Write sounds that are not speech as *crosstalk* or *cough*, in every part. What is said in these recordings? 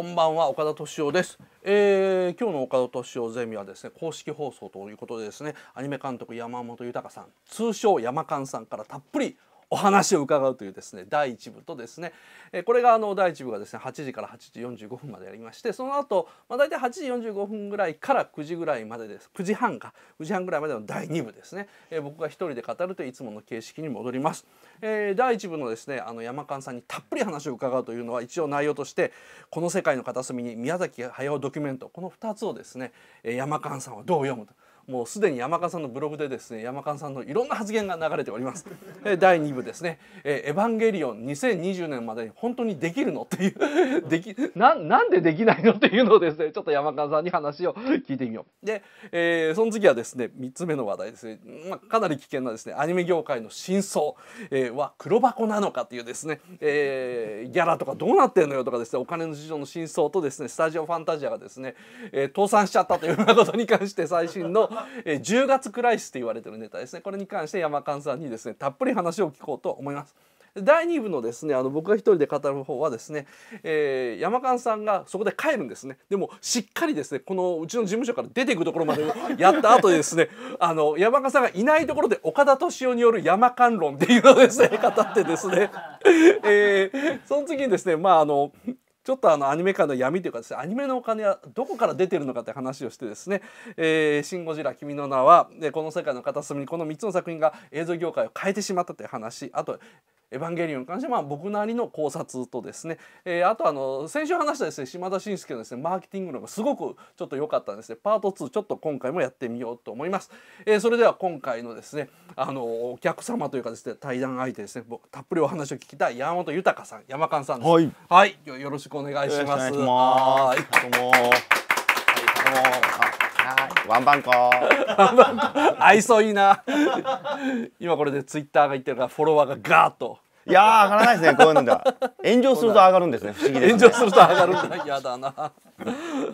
こんばんは岡田敏夫です、えー、今日の岡田敏夫ゼミはですね公式放送ということでですねアニメ監督山本豊さん通称山勘さんからたっぷりお話を伺うというですね第1部とですねこれがあの第1部がですね8時から8時45分までありましてその後、まあ、大体8時45分ぐらいから9時ぐらいまでです9時半か9時半ぐらいまでの第2部ですね、え僕が一人で語るといつもの形式に戻ります、えー、第1部のですねあの山間さんにたっぷり話を伺うというのは一応内容としてこの世界の片隅に宮崎駿ドキュメントこの2つをですね山間さんはどう読むと。もうすでに山川さんのブログでですね山川さんのいろんな発言が流れております *laughs* 第2部ですね「えー、エヴァンゲリオン2020年までに本当にできるの?」っていう *laughs* できななんでできないのっていうのをですねちょっと山川さんに話を聞いてみよう。で、えー、その次はですね3つ目の話題ですね、まあ、かなり危険なですねアニメ業界の真相、えー、は黒箱なのかっていうですね、えー、ギャラとかどうなってんのよとかですねお金の事情の真相とですねスタジオファンタジアがですね、えー、倒産しちゃったというようなことに関して最新のえー、10月クライスて言われてるネタですねこれに関して山間さんにですねたっぷり話を聞こうと思います。第2部のですねあの僕が一人で語る方はですね、えー、山間さんがそこで帰るんですねでもしっかりですねこのうちの事務所から出ていくところまで *laughs* やった後でですねあの山間さんがいないところで岡田敏夫による山間論っていうのをですね語ってですね、えー、その次にですねまああのちょっとあのアニメ界の闇というかですねアニメのお金はどこから出てるのかって話をしてですね「えー、シン・ゴジラ君の名は」この世界の片隅にこの3つの作品が映像業界を変えてしまったという話あとエヴァンゲリオンに関してまあ僕なりの考察とですね、えー、あとあの先週話したですね島田紳介のですねマーケティングのがすごくちょっと良かったんですねパート2ちょっと今回もやってみようと思います、えー、それでは今回のですねあのお客様というかですね対談相手ですね僕たっぷりお話を聞きたい山本豊さん山間さんですはい、はい、よろしくお願いしますどうもはいどうもワンバンコ。愛想いいな。今これでツイッターが言ってるからフォロワーがガーッといや上がらないですねこういうのでは炎上すると上がるんですね不思議です、ね、炎上すると上がるんだ *laughs* やだな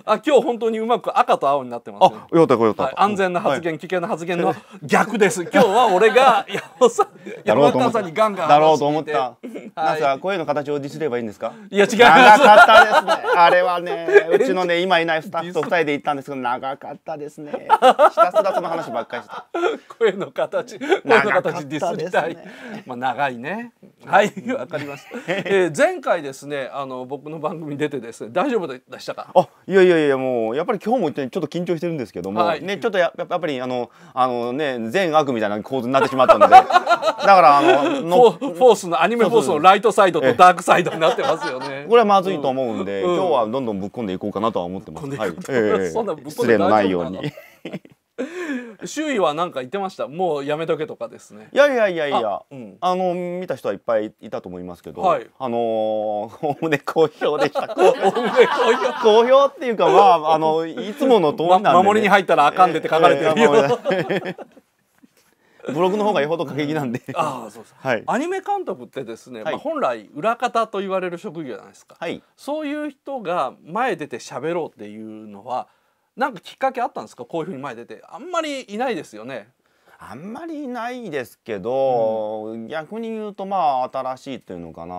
あ今日本当にうまく赤と青になってますねあよかったよかった、安全な発言、危険な発言の逆です今日は俺が *laughs* 山川さんにガンガンだろうと思った、なんか声の形をディスればいいんですかいや違う長かったですね *laughs* あれはねうちのね今いないスタッフと二人で行ったんですけど長かったですねひたすらその話ばっかりして声の形声の形ディスりたい、まあ長いね *laughs* はいわかります、*laughs* えー、前回ですねあの僕の番組に出てですね大丈夫でしたかあいやいやいやもうやっぱり今日もちょっと緊張してるんですけども、はい、ねちょっとややっぱりあのあのね善悪みたいな構図になってしまったんで *laughs* だからあののフォースのアニメフォースのライトサイドとダークサイドになってますよねこれはまずいと思うんで、うん、今日はどんどんぶっ込んでいこうかなとは思ってます、はい、えー、そんなぶっこんでないように。*laughs* 周囲は何か言ってましたもうやめとけとかですねいやいやいやいやあうん、あの見た人はいっぱいいたと思いますけど、はい、あのおおむね好評でしたおおむね好評っていうかまああのいつもの通りなんで、ねま、守りに入ったらあかんでって書かれてるよ、えー、*laughs* ブログの方がよほど過激なんで *laughs* あそうそう、はい、アニメ監督ってですね、はい、まあ、本来裏方と言われる職業じゃないですか、はい、そういう人が前出て喋ろうっていうのはなんかきっかけあったんですかこういうふうに前出てあんまりいないですよねあんまりいないですけど、うん、逆に言うとまあ新しいっていうのかな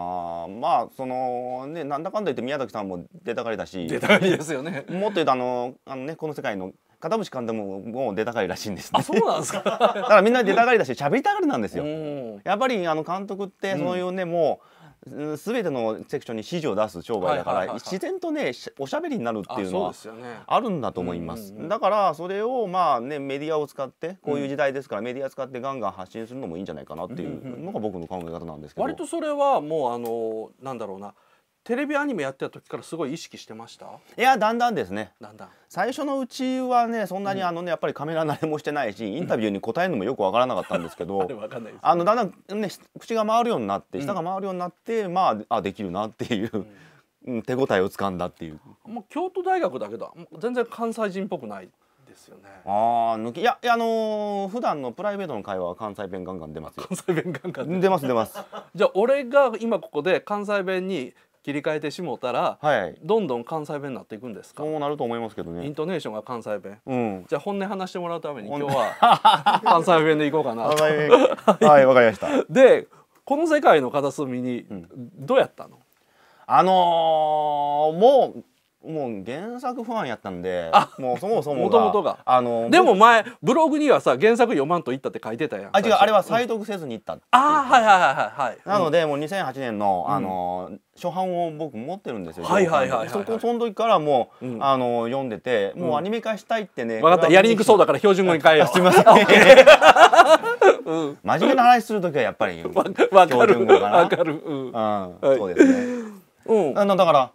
まあそのねなんだかんだ言って宮崎さんも出たがりだし出たがりですよねもっと言うとあのあのねこの世界の片渕監でももう出たがりらしいんです、ね、あそうなんですか *laughs* だからみんな出たがりだし喋りたがりなんですよやっぱりあの監督ってそういうね、うん、もうすべてのセクションに指示を出す商売だから自然とねおしゃべりになるっていうのはあるんだと思います、だからそれをまあねメディアを使ってこういう時代ですからメディア使ってガンガン発信するのもいいんじゃないかなっていうのが僕の考え方なんですけど割とそれはもうあのなんだろうなテレビアニメやってた時からすごい意識してましたいやだんだんですねだんだん最初のうちはねそんなにあのね、やっぱりカメラ慣れもしてないしインタビューに答えるのもよくわからなかったんですけどあのだんだんね口が回るようになって舌が回るようになって、うん、まああできるなっていう、うん、手応えをつかんだっていうもう京都大学だけだ全然関西人っぽくないですよね。ああ、抜き、いや、いや、あのー、普段のプライベートの会話は関西弁ガンガン出ますよ。関西弁ガンガン出ます、出ます。じゃあ、俺が今ここで関西弁に切り替えてしもたら、はい、どんどん関西弁になっていくんですかそうなると思いますけどねイントネーションが関西弁、うん、じゃあ本音話してもらうために今日は *laughs* 関西弁でいこうかなはいわかりました *laughs* でこの世界の片隅にどうやったの、あのー、もうもう原作ファンやったんでもうそもそももともとがあのでも前ブログにはさ原作読まんと行ったって書いてたやんあ違うあれは再読せずに行ったっ、うん、ああはいはいはいはいなので、もう2008年の、あの、うん、初版を僕持ってるんですよはいはいはい、はい、そこその時からもう、うん、あの読んでてもうアニメ化したいってね、分かったやりにくそうだから標準語に変えようすみません *laughs* うん、真面目な話する時はやっぱり標準語かな分かる、うんうん、そうですね、うん、あのだから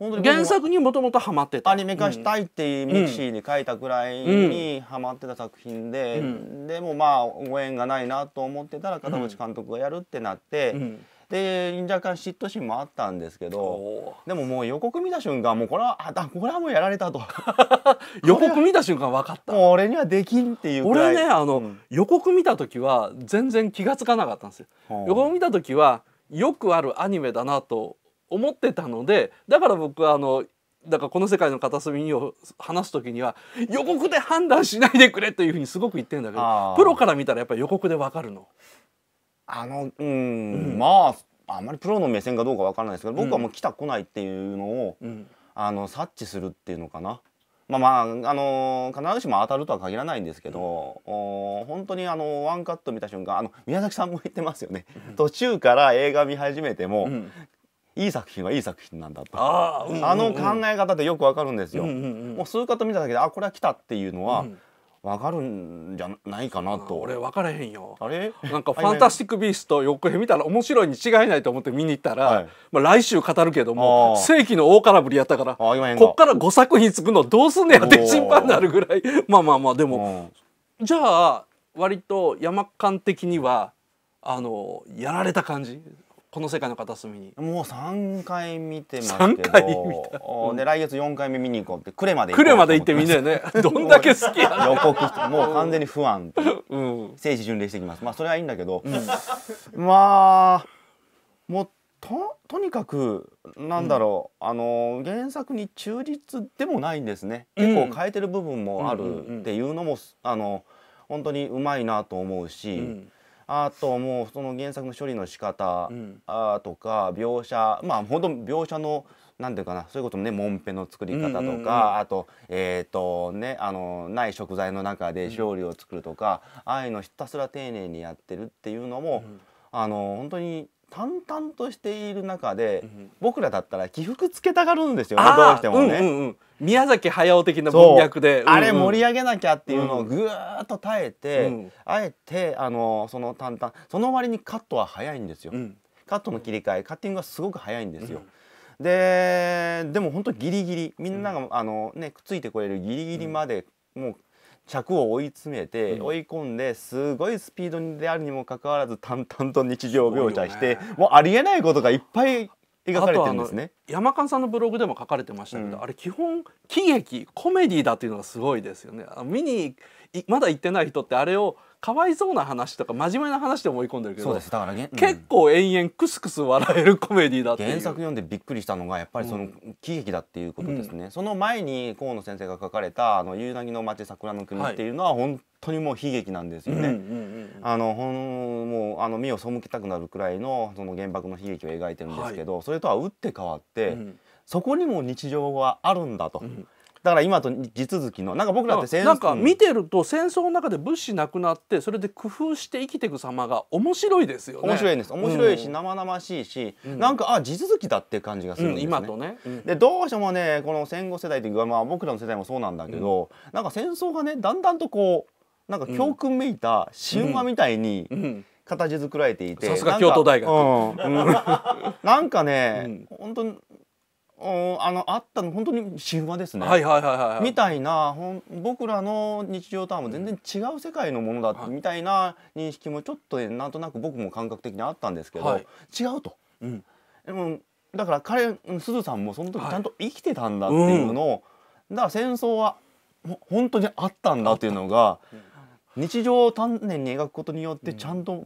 原作にもともとハマってたアニメ化したいってミクシーに書いたぐらいにハマってた作品で、うん、でもまあご縁がないなと思ってたら片渕監督がやるってなって。うんで若干嫉妬心もあったんですけどでももう予告見た瞬間もうこれはあこれはもうやられたと *laughs* 予告見た瞬間分かったもう俺にはできんっていう俺ねあの、うん、予告見た時は全然気が付かなかったんですよ、予告見た時はよくあるアニメだなと思ってたのでだから僕はあのだからこの世界の片隅にを話す時には予告で判断しないでくれというふうにすごく言ってるんだけどプロから見たらやっぱり予告でわかるの。あのうん、うん、まああんまりプロの目線かどうかわからないですけど僕はもう来た来ないっていうのを、うん、あの察知するっていうのかな。まあまあ、あのー、必ずしも当たるとは限らないんですけど、うん、お本当にあのワンカット見た瞬間あの宮崎さんも言ってますよね、うん、途中から映画見始めても、うん、いい作品はいい作品なんだとあうんうんうん、あの考え方でよくわかるんですよ。うんうんうん、もう数と見ただけであこれは来たっていうのは、うんわかるんじゃないかなと。俺分からへんよ。あれ？なんかファンタスティックビースト横編見たら面白いに違いないと思って見に行ったら、はい、まあ来週語るけども世紀の大空振りやったから、こっから5作品作るのどうすんねやって心配になるぐらい。*laughs* まあまあまあでも、じゃあ割と山間的にはあのやられた感じ。この世界の片隅にもう三回見てますけど3回見たで来月四回目見に行こうって呉まで行呉まで行ってみんなよね *laughs* どんだけ好きや予告してもう完全に不安、うん、聖地巡礼してきますまあそれはいいんだけど、うん、まあもうととにかくなんだろう、うん、あの原作に忠実でもないんですね、結構変えてる部分もあるっていうのも、あの本当にうまいなと思うし、うんあともうその原作の処理の仕方、うん、あとか描写まあほんと描写のなんていうかなそういうこともねもんぺの作り方とか、うんうんうん、あとえっ、ー、とねあのない食材の中で料理を作るとか、うん、ああいうのひたすら丁寧にやってるっていうのも、うん、あの本当に淡々としている中で、うん、僕らだったら起伏つけたがるんですよねどうしてもね。うんうんうん宮崎駿的な文脈で、うんうん、あれ盛り上げなきゃっていうのをぐーっと耐えて、うん、あえてあのその淡々その割にカットは早いんですよ、うん、カットの切り替えカッティングがすごく早いんですよ、うん、ででも本当ギリギリみんなが、あのねくっついてこれるギリギリまで、もう着を追い詰めて、追い込んですごいスピードであるにもかかわらず淡々と日常を描写して、もうありえないことがいっぱい描かれてるんですね山間さんのブログでも書かれてましたけど、うん、あれ基本喜劇コメディだっていうのがすごいですよねあ見にまだ行ってない人ってあれをかわいそうな話とか真面目な話で思い込んでるけどだから、うん、結構延々クスクス笑えるコメディだって原作読んでびっくりしたのがやっぱりその喜劇だっていうことですね、うん、その前に河野先生が書かれた「あの夕凪の町桜の国」っていうのは本当にもう悲劇なんですよね。あのほんもうあの目を背けたくなるくらいのその原爆の悲劇を描いてるんですけど、はい、それとは打って変わって、うん、そこにも日常はあるんだと。うんだから今と地続きのなんか僕らって戦なんか見てると戦争の中で物資なくなってそれで工夫して生きていく様が面白いですよね。面白いです面白いし、生々しいし、うん、なんかあ地続きだっていう感じがするんですね。今とね、でどうしてもねこの戦後世代というか、まあ、僕らの世代もそうなんだけど、うん、なんか戦争がねだんだんとこうなんか教訓めいた神話みたいに、形作られていてさすが京都大学、うん、なんかね、うん、本当おあのあったの本当に神話ですね、はいはいはいはい、みたいなほん僕らの日常とはもう全然違う世界のものだ、うん、みたいな認識もちょっとなんとなく僕も感覚的にあったんですけど、はい、違うと、うん、でもだから彼すずさんもその時ちゃんと生きてたんだっていうのを、はいうん、だから戦争は本当にあったんだっていうのが日常を丹念に描くことによってちゃんと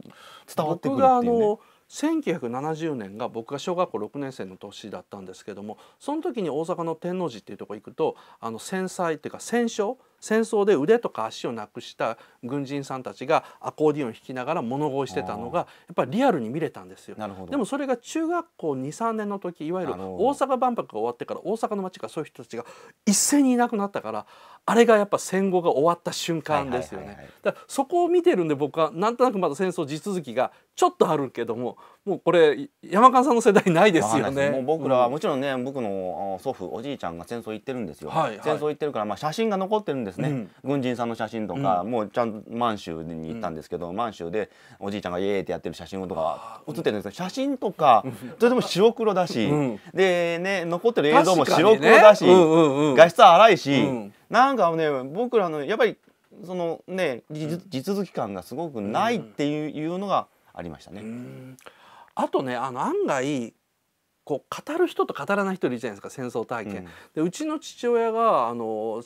伝わってくるっていうね。1970年が僕が小学校6年生の年だったんですけどもその時に大阪の天王寺っていうところ行くとあの戦災っていうか戦勝戦争で腕とか足をなくした軍人さんたちがアコーディオンを弾きながら物乞いしてたのがやっぱりリアルに見れたんですよでもそれが中学校23年の時いわゆる大阪万博が終わってから大阪の街からそういう人たちが一斉にいなくなったからあれがやっぱ戦後が終わった瞬間ですよね。だそこを見てるんで僕はなんとなくまだ戦争地続きがちょっとあるけどももうこれ山川さんの世代ないですよね。もう僕らは、もちろんね僕の祖父おじいちゃんが戦争行ってるんですよ。はいはい、戦争行ってるからまあ写真が残ってるんですね。うん、軍人さんの写真とか、うん、もうちゃんと満州に行ったんですけど、満州でおじいちゃんがイエーってやってる写真とか写ってるんですけど写真とかそれでも白黒だし、でね残ってる映像も白黒だし、ねうんうんうん、画質は荒いし。なんかね僕らのやっぱりそのね地続き感がすごくないっていういうのがありましたね。あとねあの案外こう語る人と語らない人いるじゃないですか戦争体験。うん、でうちの父親があの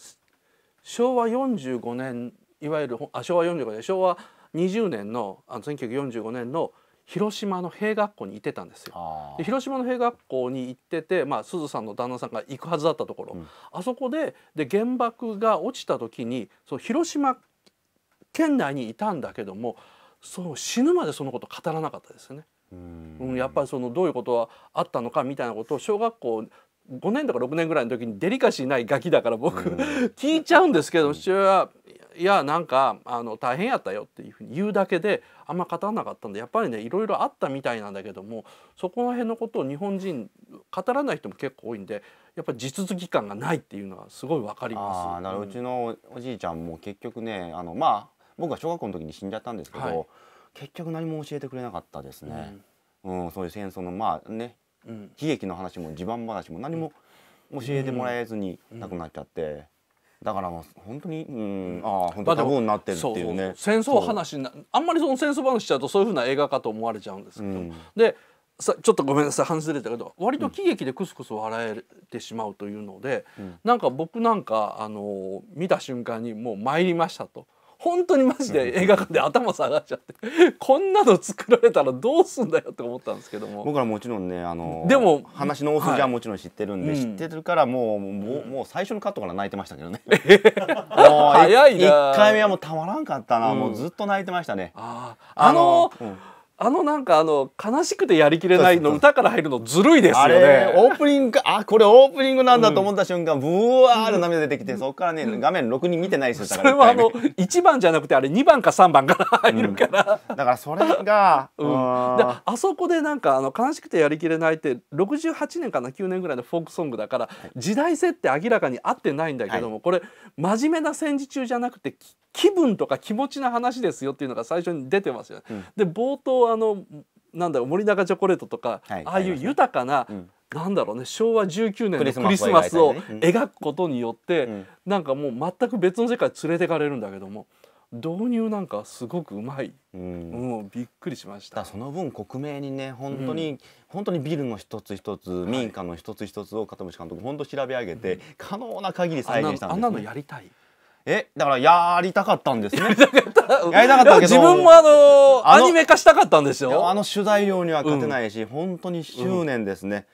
昭和45年いわゆるあ昭和45年昭和20年のあの1945年の「広島の兵学校に行ってたんですよ。で広島の兵学校に行ってて、まあ、鈴さんの旦那さんが行くはずだったところ、うん、あそこでで原爆が落ちた時にそう広島県内にいたんだけどもそう死ぬまでそのこと語らなかったですね。うん、やっぱりそのどういうことはあったのかみたいなことを小学校5年とか6年ぐらいの時にデリカシーないガキだから僕聞いちゃうんですけど、父親はいやなんかあの大変やったよっていうふうに言うだけであんま語らなかったんでやっぱりねいろいろあったみたいなんだけどもそこら辺のことを日本人語らない人も結構多いんでやっぱり地続き感がないっていうのはすごいわかります。あ、ううちのおじいちゃんも結局ねあのまあ僕は小学校の時に死んじゃったんですけど、はい、結局何も教えてくれなかったですね。うん、うん、そういう戦争のまあね、うん、悲劇の話も地盤話も何も教えてもらえずに亡くなっちゃって。だからもう本当にうんああ本当タブーになってるっていうね戦争話なあんまりその戦争話しちゃうとそういうふうな映画かと思われちゃうんですけど、うん、でさちょっとごめんなさい話ずれたけど割と喜劇でクスクス笑えてしまうというので、うん、なんか僕なんかあの見た瞬間にもう参りましたと。本当にマジで映画館で頭下がっちゃってこんなの作られたらどうすんだよって思ったんですけども僕らもちろんねあのでも話の大筋はもちろん知ってるんで、はい、知ってるからもううん、もうもう最初のカットから泣いてましたけどねもう *laughs* 早いな1回目はもうたまらんかったな、うん、もうずっと泣いてましたねああのーうんあのなんかあの悲しくてやりきれないの歌から入るのずるいですよね。オープニングあこれオープニングなんだと思った瞬間、ブワーって涙出てきて、そこからね画面6人見てないですよ。それはあの一番じゃなくてあれ二番か三番から入るから、だからそれが、*laughs* うん、あそこでなんかあの悲しくてやりきれないって六十八年かな九年ぐらいのフォークソングだから、時代性って明らかに合ってないんだけども、これ真面目な戦時中じゃなくて気分とか気持ちの話ですよっていうのが最初に出てますよね。で冒頭あのなんだろう森永チョコレートとか、はい、ああいう豊かな、ね、なんだろうね昭和19年のクリスマスを描くことによって、うん、なんかもう全く別の世界連れてかれるんだけども導入なんかすごくうまい、うん、うびっくりしましたその分国名にね本当に、うん、本当にビルの一つ一つ、はい、民家の一つ一つを片渕監督本当調べ上げて、可能な限り再現したんです、ね、あんなのやりたいえだからやりたかったんですねやりたかった自分もあのアニメ化したかったんですよあの取材量には勝てないし、本当に執念ですね、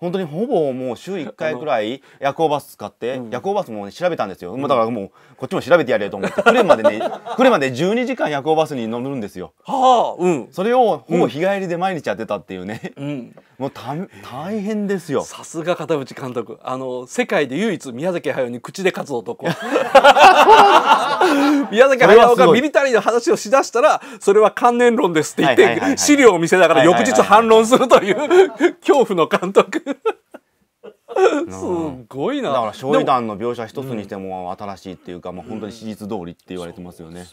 本当にほぼもう週1回くらい夜行バス使って、うん、夜行バスも、ね、調べたんですよ、うん、だからもうこっちも調べてやれと思って来るまでね来る *laughs* まで12時間夜行バスに乗るんですよ。はあ、うん、それをほぼ日帰りで毎日やってたっていうね、うん、*laughs* もう大変ですよ。さすが片渕監督あの世界で唯一宮崎駿に口で勝つ男 *laughs* 宮崎駿がミリタリーの話をしだしたらそれは関連論ですって言って、資料を見せながら翌日反論するという恐怖の監督 *laughs* すごいなだから焼夷弾の描写一つにしても新しいっていうか、うん、まあ本当に史実通りって言われてますよね。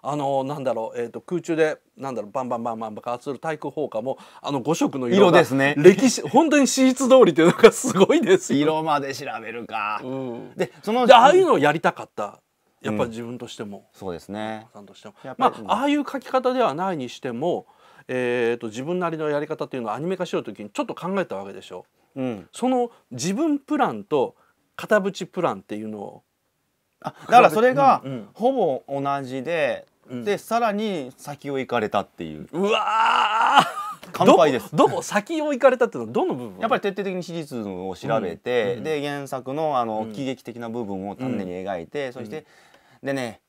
あのなんだろう、えーと、空中でなんだろうバンバンバンバン爆発する対空砲火もあの五色の色ですね歴史本当に史実通りっていうのがすごいですよ色まで調べるか、*laughs* うん、でそのああいうのをやりたかったやっぱり自分としても、うん、そうですねまあ、ああいう書き方ではないにしても、えーと、自分なりのやり方っていうのをアニメ化しようときにちょっと考えたわけでしょ、うん、その自分プランと片縁プランっていうのをあだからそれがほぼ同じで、うん、でさらに先を行かれたっていううわ乾杯ですどこ先を行かれたっていうのはどの部分やっぱり徹底的に史実を調べて、うん、で原作のあの、喜劇的な部分を丹念に描いて、そしてでね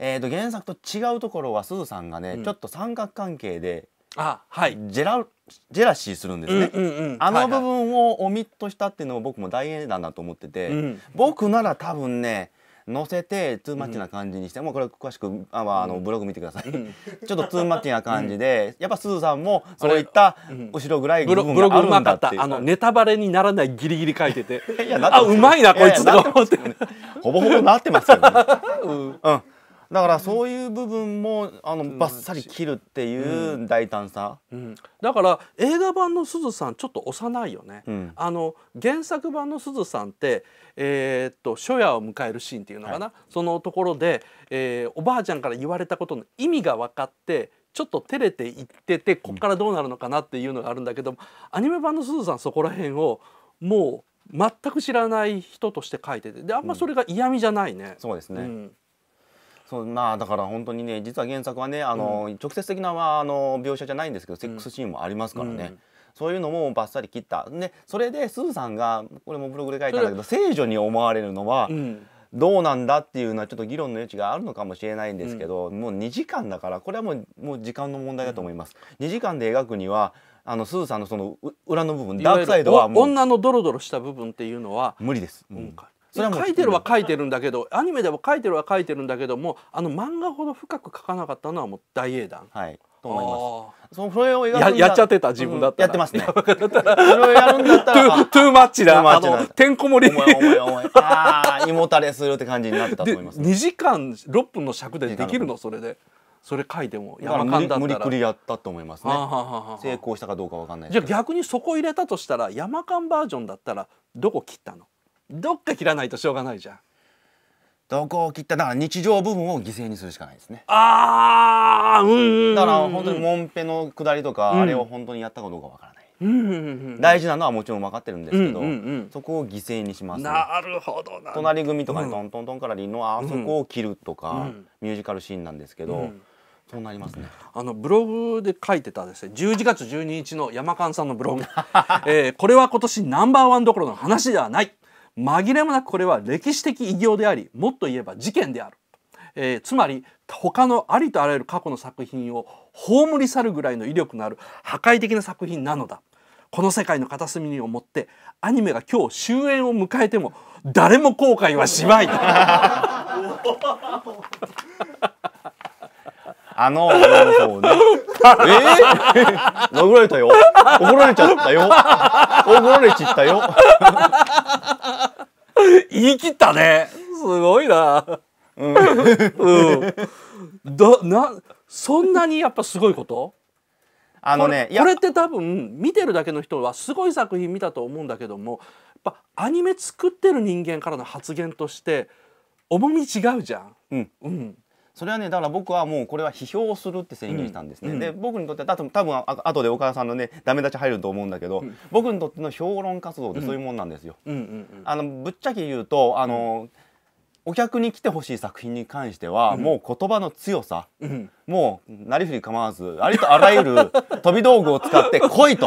えーと、と原作と違うところはすずさんがね、ちょっと三角関係であはいジェラジェラシーするんですね、うんうんうん、あの部分をオミットしたっていうのを僕も大英断だと思ってて、うん、僕なら多分ね乗せてツーマッチな感じにして、もうこれ詳しくああのブログ見てください、うん、ちょっとツーマッチな感じで、やっぱすずさんもそういった後ろぐらい部分があるんだっていう、ブログまかったあのネタバレにならないギリギリ書いてて *laughs* いやあうまいなこいつと思ってほぼほぼなってますどね、*laughs* うん、うんだからそういう部分もあのバッサリ切るっていう大胆さ、うん、うん、だから映画版のすずさんちょっと幼いよね、うん、あの原作版のすずさんってえー、っと初夜を迎えるシーンっていうのかな、はい、そのところで、えー、おばあちゃんから言われたことの意味が分かってちょっと照れていっててこっからどうなるのかなっていうのがあるんだけどうん、アニメ版のすずさんそこら辺をもう全く知らない人として書いててであんまそれが嫌味じゃないね。そうですね、そうまあだから本当にね実は原作はねあの、うん、直接的なはあの描写じゃないんですけど、セックスシーンもありますからね。うんそういうのもバッサリ切ったでそれですーさんがこれもブログで書いたんだけど聖女に思われるのは、どうなんだっていうのはちょっと議論の余地があるのかもしれないんですけど、うん、もう2時間だからこれはもうもう時間の問題だと思います。うん、2時間で描くにはあのスーさんのその裏の部分ダークサイドはもう女のドロドロした部分っていうのは無理です、うん、それは書いてるは書いてるんだけどアニメでも書いてるは書いてるんだけどもあの漫画ほど深く書かなかったのはもう大英断。はいと思います。そのそれをややっちゃってた自分だった、うん、やってますね。*laughs* それをやるんだったらトゥーマッチだ。あのてんこ盛り。お前お前 *laughs* ああ胃もたれするって感じになってたと思います、ね。二時間六分の尺でできるのそれで。それ書いても山間だ無理くりやったと思いますね成功したかどうかわかんないじゃあ逆にそこ入れたとしたら山間バージョンだったらどこ切ったのどっか切らないとしょうがないじゃんどこを切っただから日常部分を犠牲にするしかないですねああ、うん、うん、だから本当にモンペの下りとか、うん、あれを本当にやったかどうかわからない、うんうんうん、大事なのはもちろん分かってるんですけど、うんうんうん、そこを犠牲にします、ね、なるほど隣組とかにトントントンからりんのあそこを切るとか、ミュージカルシーンなんですけど、そうなりますね。あのブログで書いてたですね。11月12日の山間さんのブログ、*laughs* えー、これは今年ナンバーワンどころの話ではない。紛れもなくこれは歴史的偉業でありもっと言えば事件である、えー、つまり他のありとあらゆる過去の作品を葬り去るぐらいの威力のある破壊的な作品なのだこの世界の片隅に思ってアニメが今日終焉を迎えても誰も後悔はしまいと *laughs* あの、そうね。えー、*laughs* 殴られたよ。怒られちゃったよ。怒られちったよ。言い切ったね。すごいな。うん。うん。ど、な、そんなにやっぱすごいことあのね、これって多分見てるだけの人はすごい作品見たと思うんだけどもやっぱアニメ作ってる人間からの発言として重み違うじゃん。うん、うんそれはねだから僕はもうこれは批評するって宣言したんですね、うん、で僕にとっては多分多分後で岡田さんのねダメ出し入ると思うんだけど、うん、僕にとっての評論活動ってそういうもんなんですよ。あのぶっちゃけ言うとあの、うんお客に来てほしい作品に関しては、もう言葉の強さ、うん、もうなりふり構わずありとあらゆる *laughs* 飛び道具を使って来いと *laughs*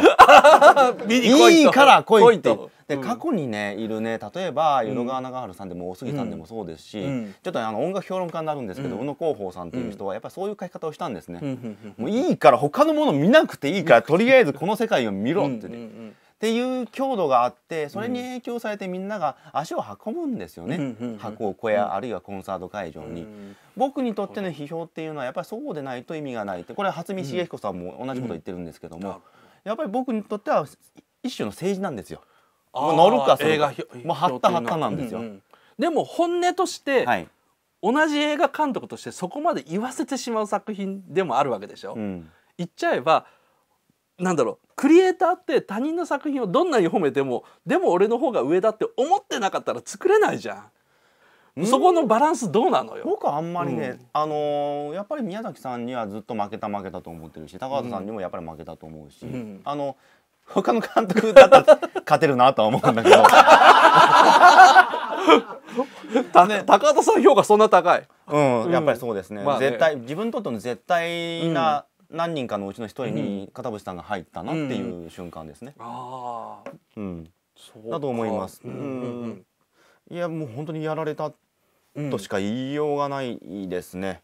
いいから来いと。で、過去にねいるね例えば淀川長春さんでも大杉さんでもそうですし、うん、ちょっとあの音楽評論家になるんですけど、うん、宇野広報さんっていう人はやっぱりそういう書き方をしたんですね。もういいから他のもの見なくていいからとりあえずこの世界を見ろってね。っていう強度があってそれに影響されてみんなが足を運ぶんですよね、箱小屋あるいはコンサート会場に。僕にとっての批評っていうのはやっぱりそうでないと意味がないってこれは初見茂彦さんも同じこと言ってるんですけども、やっぱり僕にとっては一種の政治なんですよ。もう乗るかそれがもうはったはったなんですよ。でも本音として、はい、同じ映画監督としてそこまで言わせてしまう作品でもあるわけでしょ。うん、言っちゃえばなんだろうクリエイターって他人の作品をどんなに褒めてもでも俺の方が上だって思ってなかったら作れないじゃん。そこのバランスどうなのよ僕はあんまりね、うん、あのー、やっぱり宮崎さんにはずっと負けた負けたと思ってるし高畑さんにもやっぱり負けたと思うし、うん、あの他の監督だったら勝てるなとは思うんだけど。*laughs* たね、高畑さん評価そんな高い。うん、やっぱりそうですね。まあね絶対自分にとっての絶対な、何人かのうちの一人に片渕さんが入ったなっていう瞬間ですね。ああ、うん、うだと思います。うん、いやもう本当にやられたとしか言いようがないですね。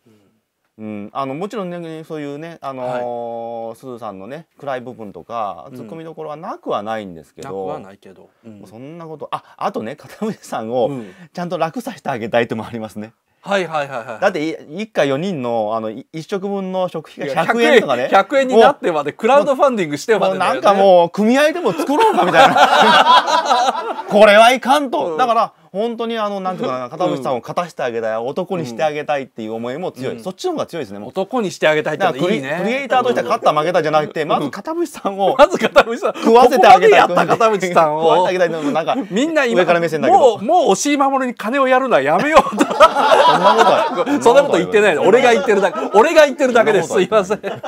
うん、あのもちろんねそういうねあのすず、はい、さんのね暗い部分とか突っ込みどころはなくはないんですけど、うん、なくはないけど、うん、そんなことああとね片渕さんをちゃんと楽させてあげたいともありますね。はいはいはいはいだって一回4人のあの一食分の食費が100円とかね100円になってまでクラウドファンディングしてまで、ね、なんかもう組合でも作ろうかみたいな *laughs* これはいかんと、だから本当にあのなんていうかな片渕さんを勝たしてあげたい、男にしてあげたいっていう思いも強い、うん、そっちの方が強いですね男にしてあげたいっていいクリエイターとして勝った負けたじゃなくて、まず片渕さんを *laughs* まず片渕さん食わせてあげたいここ片渕さんを食わせてあげたいのなんかみんな今から目線だけどもう惜しい守りに金をやるのはやめようとそんなこと言ってない俺が言ってるだけ俺が言ってるだけですすいませんだ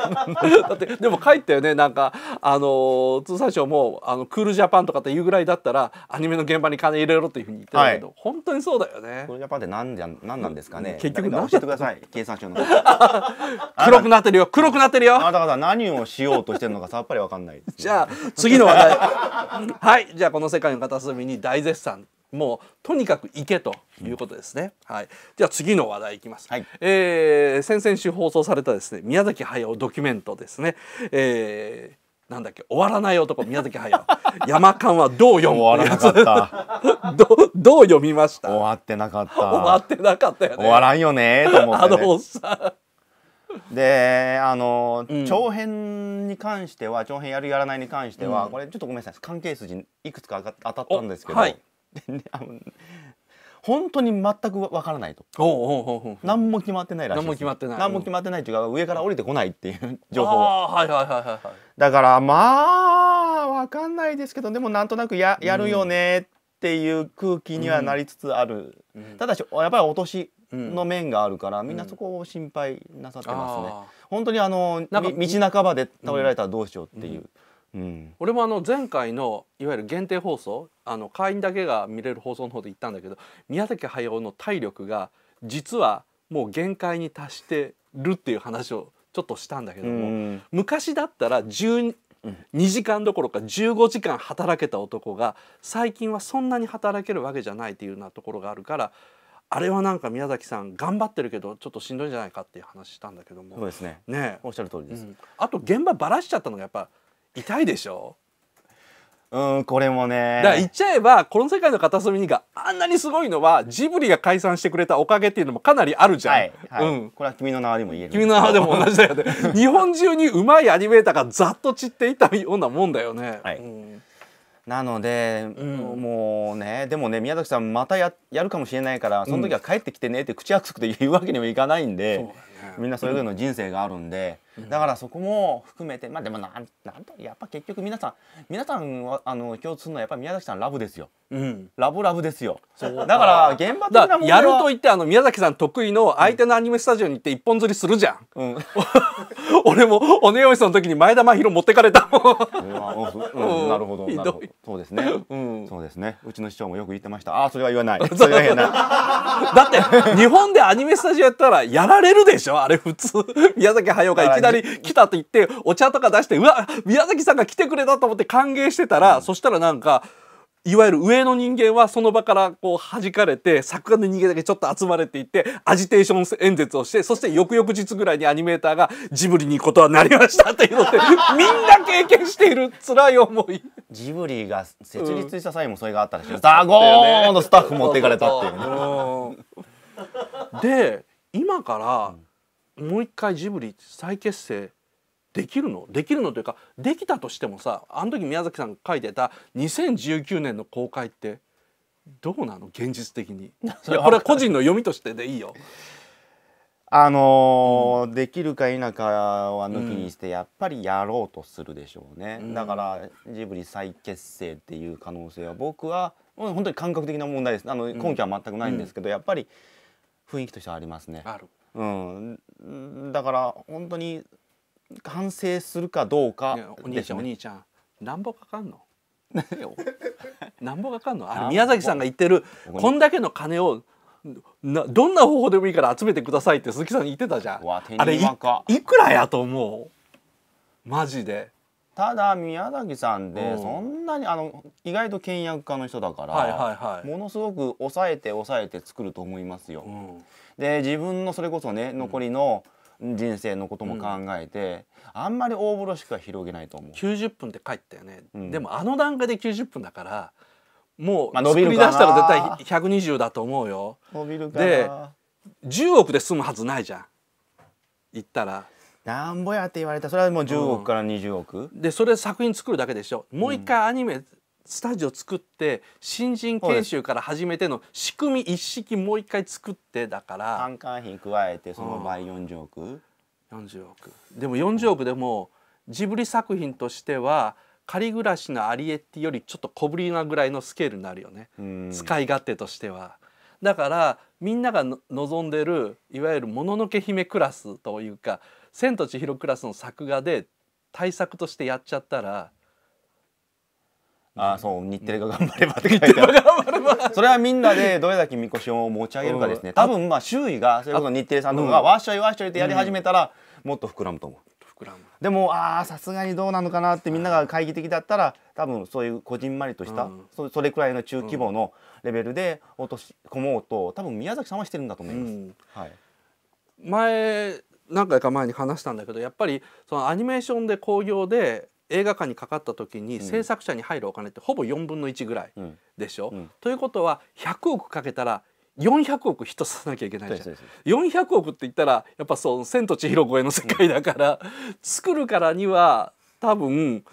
ってでも帰ったよねなんかあの通産省もあのクールジャパンとかっていうぐらいだったらアニメの現場に金入れろっていうふうに言ってた、はいけど、はい、本当にそうだよね。これジャパンってなんじゃなんなんですかね。結局教えてください。経産省の *laughs* 黒くなってるよ。黒くなってるよ。あだから何をしようとしてるのかさっぱりわかんない、ね、じゃあ次の話題。*laughs* はい。じゃあこの世界の片隅に大絶賛。もうとにかく行けということですね。うん、はい。じゃあ次の話題いきます。はい、えー、先々週放送されたですね宮崎駿ドキュメントですね。えーなんだっけ終わらない男宮崎駿 *laughs* 山間はどう読む終わらなかった *laughs* どどう読みました終わってなかった終わってなかったよね終わらんよねと思って、ね、あのさであの、うん、長編に関しては長編やるやらないに関しては、うん、これちょっとごめんなさい関係筋いくつか当たったんですけど、はい、本当に全くわからないと何も決まってないらしい何も決まってない何も決まってないっていうか上から降りてこないっていう情報はいはいはいはいだからまあわかんないですけどでもなんとなくややるよねっていう空気にはなりつつある、うん、ただしやっぱり落としの面があるから、みんなそこを心配なさってますね、うん、本当にあの道半ばで倒れられたらどうしようっていう、うん、俺もあの前回のいわゆる限定放送あの会員だけが見れる放送の方で行ったんだけど宮崎駿の体力が実はもう限界に達してるっていう話をちょっとしたんだけども、うん、昔だったら12時間どころか15時間働けた男が最近はそんなに働けるわけじゃないっていうようなところがあるからあれはなんか宮崎さん頑張ってるけどちょっとしんどいんじゃないかっていう話したんだけどもそうですねねおっしゃる通りです、うん、あと現場ばらしちゃったのがやっぱ痛いでしょうんこれもねだから言っちゃえばこの世界の片隅にがあんなにすごいのはジブリが解散してくれたおかげっていうのもかなりあるじゃん、はいはい、うん、これは君の名はでも言える君の名はでも同じだよね *laughs* 日本中にうまいアニメーターがざっと散っていたようなもんだよね、はい、うん、なので、うん、もうねでもね宮崎さんまたややるかもしれないからその時は帰ってきてねって口約束で言うわけにもいかないんで、うんみんなそれぞれの人生があるんで、だからそこも含めてまあでもなんなんとやっぱ結局皆さん皆さんはあの共通するのはやっぱ宮崎さんラブですよ、うん、ラブラブですよだから現場的なものやると言ってあの宮崎さん得意の相手のアニメスタジオに行って一本釣りするじゃん、うん、*laughs* 俺もおねよいさんの時に前田真宏持ってかれたもん、うん、なるほどひどそうですね、うん、そうですねうちの市長もよく言ってましたああそれは言わない *laughs* それは言わないだって日本でアニメスタジオやったらやられるでしょょあれ普通、*laughs* 宮崎駿がいきなり来たって言って、お茶とか出して、うわ、宮崎さんが来てくれたと思って歓迎してたら、うん、そしたらなんか、いわゆる上の人間はその場からこう弾かれて作家の人間だけちょっと集まれていってアジテーション演説をしてそして翌々日ぐらいにアニメーターがジブリに行くことはなりましたっていうのって *laughs* みんな経験している辛い思いジブリが設立した際もそれがあったらしい、うん、ザゴーのスタッフ持っていかれたっていうね。で今から、うんもう一回ジブリ再結成できるのできるのというかできたとしてもさあの時宮崎さんが書いてた2019年の公開ってどうなの現実的に *laughs* いやこれは個人の読みとしてでいいよ。*laughs* あのーうん、できるか否かは抜きにして、やっぱりやろうとするでしょうね、うん、だからジブリ再結成っていう可能性は僕は本当に感覚的な問題ですあの根拠は全くないんですけど、うん、やっぱり雰囲気としてはありますね。あるうん、だから本当に完成するかどうか、ね、お兄ちゃんお兄ちゃんなんぼかかんの *laughs* なんぼかかんのあの宮崎さんが言ってるこんだけの金をなどんな方法でもいいから集めてくださいって鈴木さん言ってたじゃんあれいくらやと思うマジでただ宮崎さんでそんなに、うん、あの意外と倹約家の人だから、はいはいはい、ものすごく抑えて抑えて作ると思いますよ、うんで自分のそれこそね残りの人生のことも考えて、うん、あんまり大風呂しか広げないと思う90分って書いたよね、うん、でもあの段階で90分だからもう作り出したら絶対120だと思うよ伸びるかで10億で済むはずないじゃん行ったらなんぼやって言われたそれはもう10億から20億、うん、でそれ作品作るだけでしょもう一回アニメスタジオ作って新人研修から始めての仕組み一式もう一回作ってだから単価品加えてその倍40億、うん、40億でも40億でもジブリ作品としては仮暮らしのアリエッティよりちょっと小ぶりなぐらいのスケールになるよね使い勝手としては。だからみんなが望んでるいわゆる「もののけ姫クラス」というか「千と千尋クラス」の作画で対策としてやっちゃったら。あそう日テレが頑張ればって書いてあるそれはみんなでどれだけみこしを持ち上げるかですね多分まあ周囲がそれこそ日テレさんとかがわっしょいわっしょいってやり始めたらもっと膨らむと思う、でもああさすがにどうなのかなってみんなが懐疑的だったら多分そういうこじんまりとした、うん、そそれくらいの中規模のレベルで落とし込もうと多分宮崎さんはしてるんだと思います、うん、はい、前何回か前に話したんだけどやっぱりそのアニメーションで興行で映画館にかかった時に制作者に入るお金ってほぼ4分の1ぐらいでしょ、うんうん、ということは100億かけたら400億人さなきゃいけないじゃん400億って言ったらやっぱそう「千と千尋超え」の世界だから、作るからには多分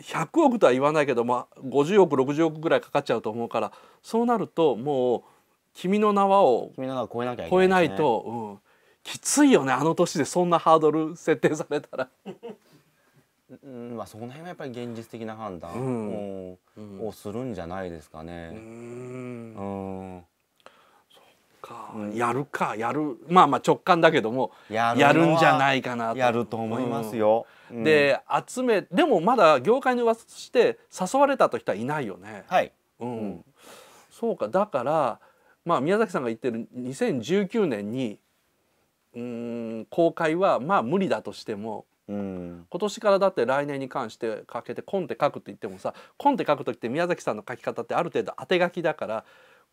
100億とは言わないけど、まあ、50億60億ぐらいかかっちゃうと思うからそうなるともう「君の名は」を超えなきゃい超えないと、うん、きついよねあの年でそんなハードル設定されたら。うん、まあ、その辺はやっぱり現実的な判断を,、をするんじゃないですかね。うん、うんやるかやるまあまあ直感だけどもやるんじゃないかなとやると思いますよ、うん、で集めでもまだ業界に噂して誘われたと人はいないよねはい、うん、うん、そうかだからまあ宮崎さんが言ってる2019年にうん公開はまあ無理だとしてもうん、今年からだって来年に関してかけて「コン」って書くって言ってもさ「コン」って書く時って宮崎さんの書き方ってある程度当て書きだから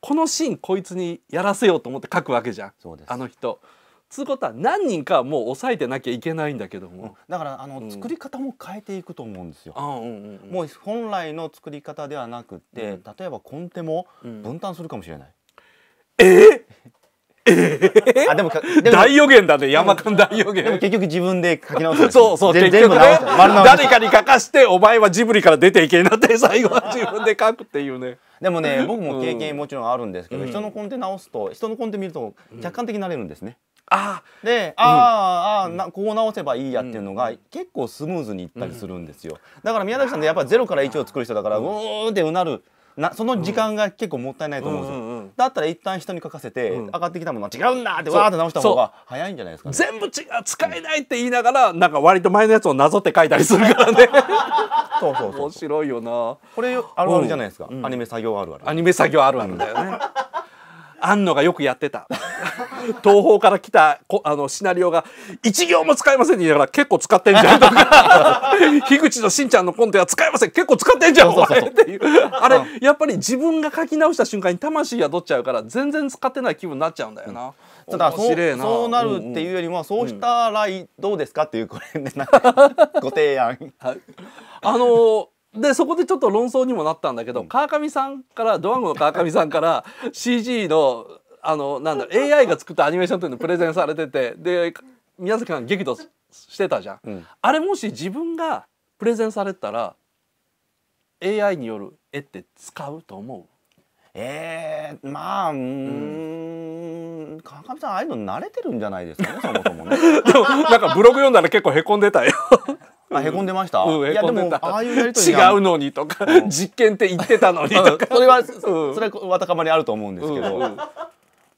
このシーンこいつにやらせようと思って書くわけじゃんあの人。つうことは何人かもう抑えてなきゃいけないんだけども、うん、だからあの、作り方も変えていくと思うんですよ、うんうん、もう本来の作り方ではなくて、例えばコンテも分担するかもしれない、えー、*laughs* あでも大予言だね山間大予言でも結局自分で書き直すそうそう結局ね誰かに書かしてお前はジブリから出ていけになって最後は自分で書くっていうねでもね僕も経験もちろんあるんですけど、うん、人のコンテ直すと人のコンテ見ると客観的になれるんですね、うん、あで、ああ、うん、あなこう直せばいいやっていうのが、結構スムーズにいったりするんですよ、だから宮崎さんってやっぱりゼロから1を作る人だからうーってうなるなその時間が結構もったいないと思うんですよ、うんうんうん、だったら一旦人に書かせて、うん、上がってきたものは違うんだってわーって直した方が早いんじゃないですか、ね、全部違う使えないって言いながらなんか割と前のやつをなぞって書いたりするからねそうそうそう面白いよなこれあるあるじゃないですか、うん、アニメ作業あるあるアニメ作業あるあるだよね庵野がよくやってた *laughs* 東方から来たこあのシナリオが一行も使いませんって言いながら結構使ってんじゃんとか *laughs* 樋口のしんちゃんのコントは使いません結構使ってんじゃんお前っていうあれやっぱり自分が書き直した瞬間に魂宿っちゃうから全然使ってない気分になっちゃうんだよな。うんただそうそうなるっていうよりも、うんうん、そうしたらどうですかっていうこれね、ん、*laughs* ご提案。あのーでそこでちょっと論争にもなったんだけど、川上さんからドワンゴの川上さんから *laughs* CG のあのなんだ AI が作ったアニメーションというのプレゼンされててで宮崎さん激怒してたじゃん、うん、あれもし自分がプレゼンされたら AI による絵って使うと思うえー、まあうん川上さんああいうの慣れてるんじゃないですかねそもそもね *laughs* でもなんかブログ読んだら結構へこんでたよあ、へこんでました、うん、いやでもああいうやり取り違うのにとか、*laughs* 実験って言ってたのにとか、それは、それはわたかまりあると思うんですけど、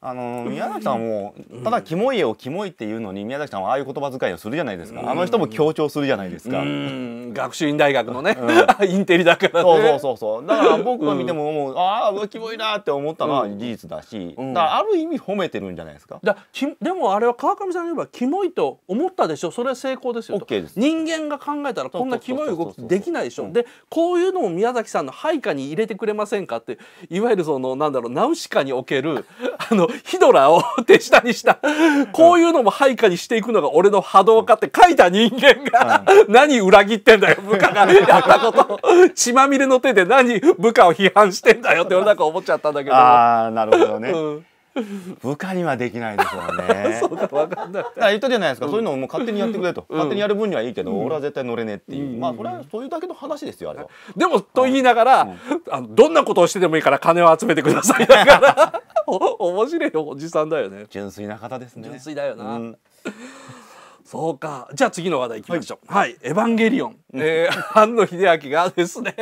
あの宮崎さんもただ「キモい絵をキモい」っていうのに宮崎さんはああいう言葉遣いをするじゃないですかあの人も強調するじゃないですか学習院大学のね、うん、*laughs* インテリだから、ね、そうそうそうそうだから僕が見てももう、うん、ああキモいなって思ったのは事実だし、うん、だからある意味褒めてるんじゃないですかだでもあれは川上さんに言えばキモいと思ったでしょそれは成功ですよと、OK、です人間が考えたらこんなキモい動きできないでしょでこういうのを宮崎さんの配下に入れてくれませんかっていわゆるそのなんだろうナウシカにおけるあのヒドラを手下にした、こういうのも配下にしていくのが俺の波動かって書いた人間が、何裏切ってんだよ、部下が *laughs* やったこと。血まみれの手で何部下を批判してんだよって俺なんか思っちゃったんだけど。ああ、なるほどね。うん部下にはできないでしょうね。*laughs* そうか、わかんない。言ったじゃないですか、そういうのもう勝手にやってくれと、勝手にやる分にはいいけど、俺は絶対乗れねえっていう。まあ、それはそういうだけの話ですよ、あれは。でも、と言いながら、あどんなことをしてでもいいから、金を集めてください。だから。*laughs* *laughs* 面白いおじさんだよね純粋な方ですね純粋だよな、うん、そうかじゃあ次の話題いきましょう、はい、はい、エヴァンゲリオン、えー、*laughs* 庵野秀明がですね、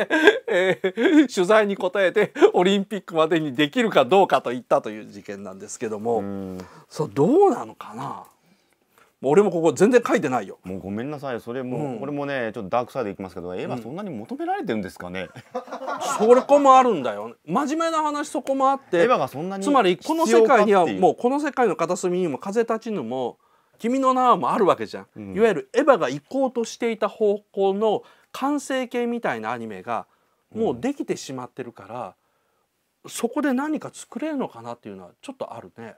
えー、取材に答えてオリンピックまでにできるかどうかと言ったという事件なんですけどもそうどうなのかな俺もここ全然書いてないよもうごめんなさいそれも、うん、これもねちょっとダークサイドいきますけど絵はそんなに求められてるんですかね、うん、それこもあるんだよ真面目な話そこもあってがそんなにつまりこの世界にはもうこの世界の片隅にも風立ちぬも君の名はもあるわけじゃん、うん、いわゆるエヴァが行こうとしていた方向の完成形みたいなアニメがもうできてしまってるから、うん、そこで何か作れるのかなっていうのはちょっとあるね。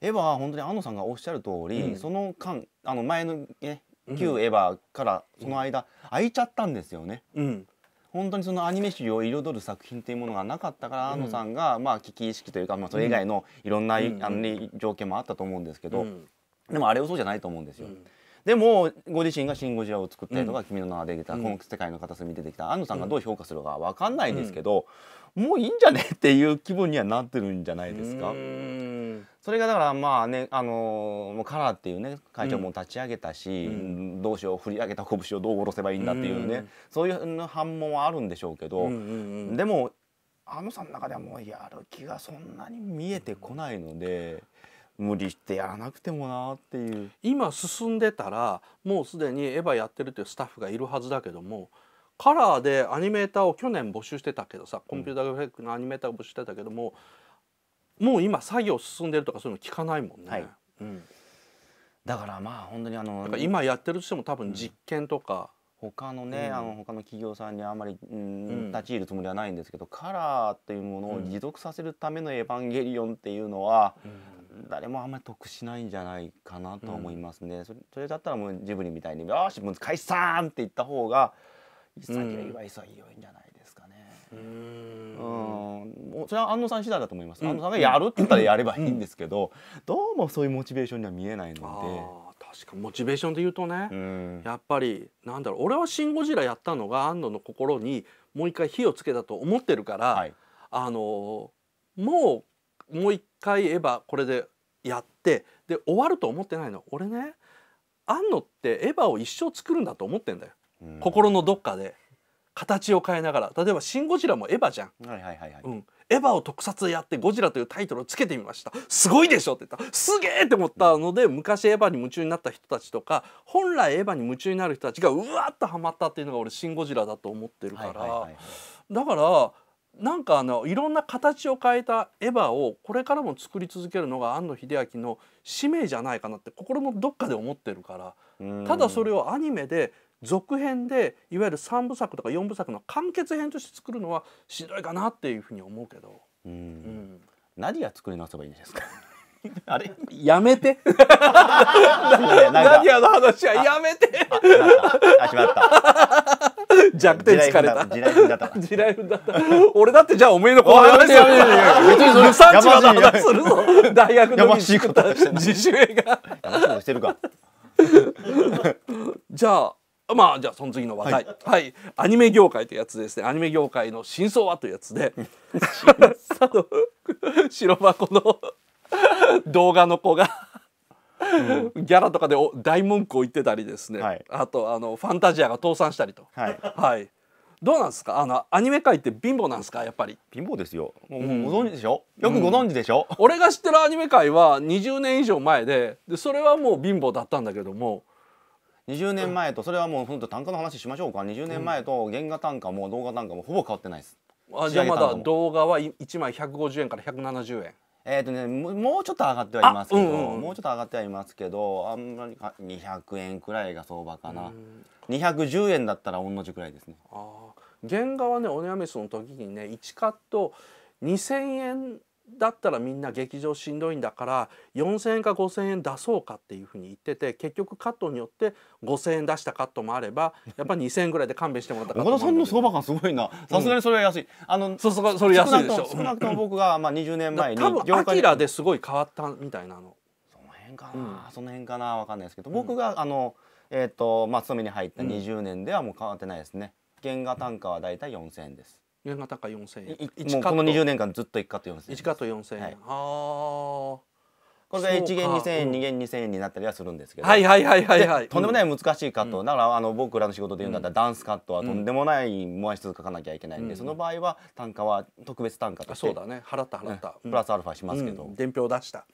エヴァは本当に安野さんがおっしゃる通り、うん、その間あの前の、ね、旧エヴァからその間、うん、空いちゃったんですよね。うん本当にそのアニメ史を彩る作品というものがなかったから、安野さんが、まあ、危機意識というか、まあ、それ以外のいろんな、あの条件もあったと思うんですけど、でもあれはそうじゃないと思うんですよ。でもご自身が「シン・ゴジラ」を作ったりとか「君の名は出てきた」この世界の片隅に出てきた安野さんがどう評価するかは分かんないんですけど、もういいんじゃねっていう気分にはなってるんじゃないですか。それがだからまあねあのもうカラーっていうね会長も立ち上げたし、うん、どうしよう振り上げた拳をどう下ろせばいいんだっていうね、うそういう反問はあるんでしょうけど、でもあのさんの中ではもうやる気がそんなに見えてこないので。無理してやらなくてもなっていう今進んでたらもうすでにエヴァやってるっていうスタッフがいるはずだけどもカラーでアニメーターを去年募集してたけどさコンピューターグラフィックのアニメーターを募集してたけども、うん、もう今作業進んでるとかそういうの聞かないもんね。はい、うん、だからまあ本当にあの今やってるとしても多分実験とか、うん、他のね、うん、あの他の企業さんにあんまり、うん、立ち入るつもりはないんですけど、カラーっていうものを持続させるための「エヴァンゲリオン」っていうのは、誰もあんまり得しないんじゃないかなと思いますね。それだったらもうジブリみたいに「よしもう解散!」って言った方が潔いは潔いよいんじゃないですかね。うんそれは安野さん次第だと思います、安野さんがやるって言ったらやればいいんですけど、*clears throat* どうもそういうモチベーションには見えないので確かモチベーションで言うとね、やっぱりなんだろう俺は「シン・ゴジラ」やったのが安野の心にもう一回火をつけたと思ってるから、はい、あのもうもう一回エえばこれでやってで終わると思ってないの俺ね安野ってエヴァを一生作るんだと思ってんだよ。心のどっかで形を変えながら例えば「シン・ゴジラ」もエヴァじゃん。エヴァを特撮やってゴジラというタイトルをつけてみましたすごいでしょって言ったすげえって思ったので、昔エヴァに夢中になった人たちとか本来エヴァに夢中になる人たちがうわっとハマったっていうのが俺「シン・ゴジラ」だと思ってるから、だからなんかあのいろんな形を変えたエヴァをこれからも作り続けるのが庵野秀明の使命じゃないかなって心のどっかで思ってるからただそれをアニメで続編でいわゆる3部作とか4部作の完結編として作るのはしんどいかなっていうふうに思うけど。うん、ナディア作り直せばいいんですか *laughs* あれやめて *laughs* 何やィアの話はやめてあ、しまった *laughs* 弱点疲れた。地雷踏んだった。だった。俺だってじゃあおめえの後輩話すよ。別にそれ無産地の話するぞ。大学の自主映画。やましいことしてるか。じゃあ。まあじゃあその次の話題、はい、はい、アニメ業界というやつですねアニメ業界の真相はというやつで *laughs* 白箱の動画の子がうん、ギャラとかで大文句を言ってたりですね、はい、あとあのファンタジアが倒産したりと、はい、はい、どうなんですかあのアニメ界って貧乏なんですかやっぱり貧乏ですよもう、ご存知でしょうよくご存知でしょ、うん、俺が知ってるアニメ界は20年以上前ででそれはもう貧乏だったんだけども20年前とそれはもう本当単価の話しましょうか20年前と原画単価も動画単価もほぼ変わってないです、あじゃあまだ動画は1枚150円から170円えっ、とねもうちょっと上がってはいますけど、うんうん、もうちょっと上がってはいますけどあんまり200円くらいが相場かな210円だったら同じくらいですねあ原画はねオネアメスの時にね1カット2000円だったらみんな劇場しんどいんだから4,000円か5,000円出そうかっていうふうに言ってて結局カットによって5,000円出したカットもあればやっぱり2,000円ぐらいで勘弁してもらったら。ッ岡田さんの相場感すごいなさすがにそれは安い、うん、あのそそそれ安いでしょ少なくとも僕がまあ20年前に多分アキラですごい変わったみたいなのその辺かな、うん、その辺かなわかんないですけど僕があの、えっ、ー、とまあ勤めに入った20年ではもう変わってないですね、原画単価はだいたい4,000円です円が高4000円1もうこの20年間ずっと1カット4000円1カット4000円、はい、これが1元2000円2元2000円になったりはするんですけどはいはいはいはいはいとんでもない難しいカット、うん、だからあの僕らの仕事で言うんだったら、ダンスカットはとんでもない枚数書かなきゃいけないんで、うん、その場合は単価は特別単価としてそうだね払った払った、うん、プラスアルファしますけど、伝票出した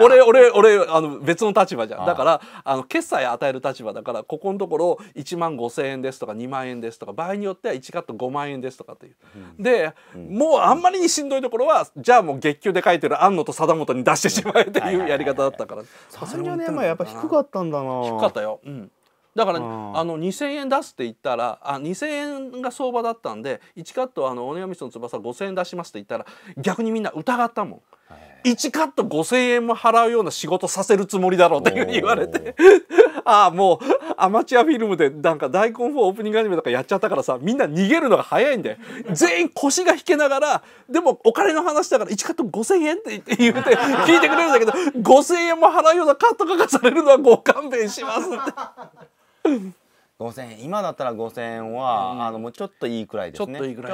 俺俺俺あの別の立場じゃんだからあの決済与える立場だからここのところ1万5,000円ですとか2万円ですとか場合によっては1カット5万円ですとかっていう、うん、で、うん、もうあんまりにしんどいところはじゃあもう月給で書いてる安野と貞本に出してしまえっていうやり方だったから30年前やっぱ低かったんだな低かったよ、うん、だから、ね、あの2,000円出すって言ったらあ2,000円が相場だったんで1カットあの「オネガミスの翼5,000円出します」って言ったら逆にみんな疑ったもん。1カット5,000円も払うような仕事させるつもりだろうっていうふうに言われて *laughs* ああもうアマチュアフィルムでなんか大根4オープニングアニメとかやっちゃったからさみんな逃げるのが早いんで全員腰が引けながらでもお金の話だから1カット5,000円って言ってうて聞いてくれるんだけど5,000円も払うようなカットがかされるのはご勘弁しますって5000円今だったら5000円は、うん、あのもうちょっといいくらいですねちょっといいくら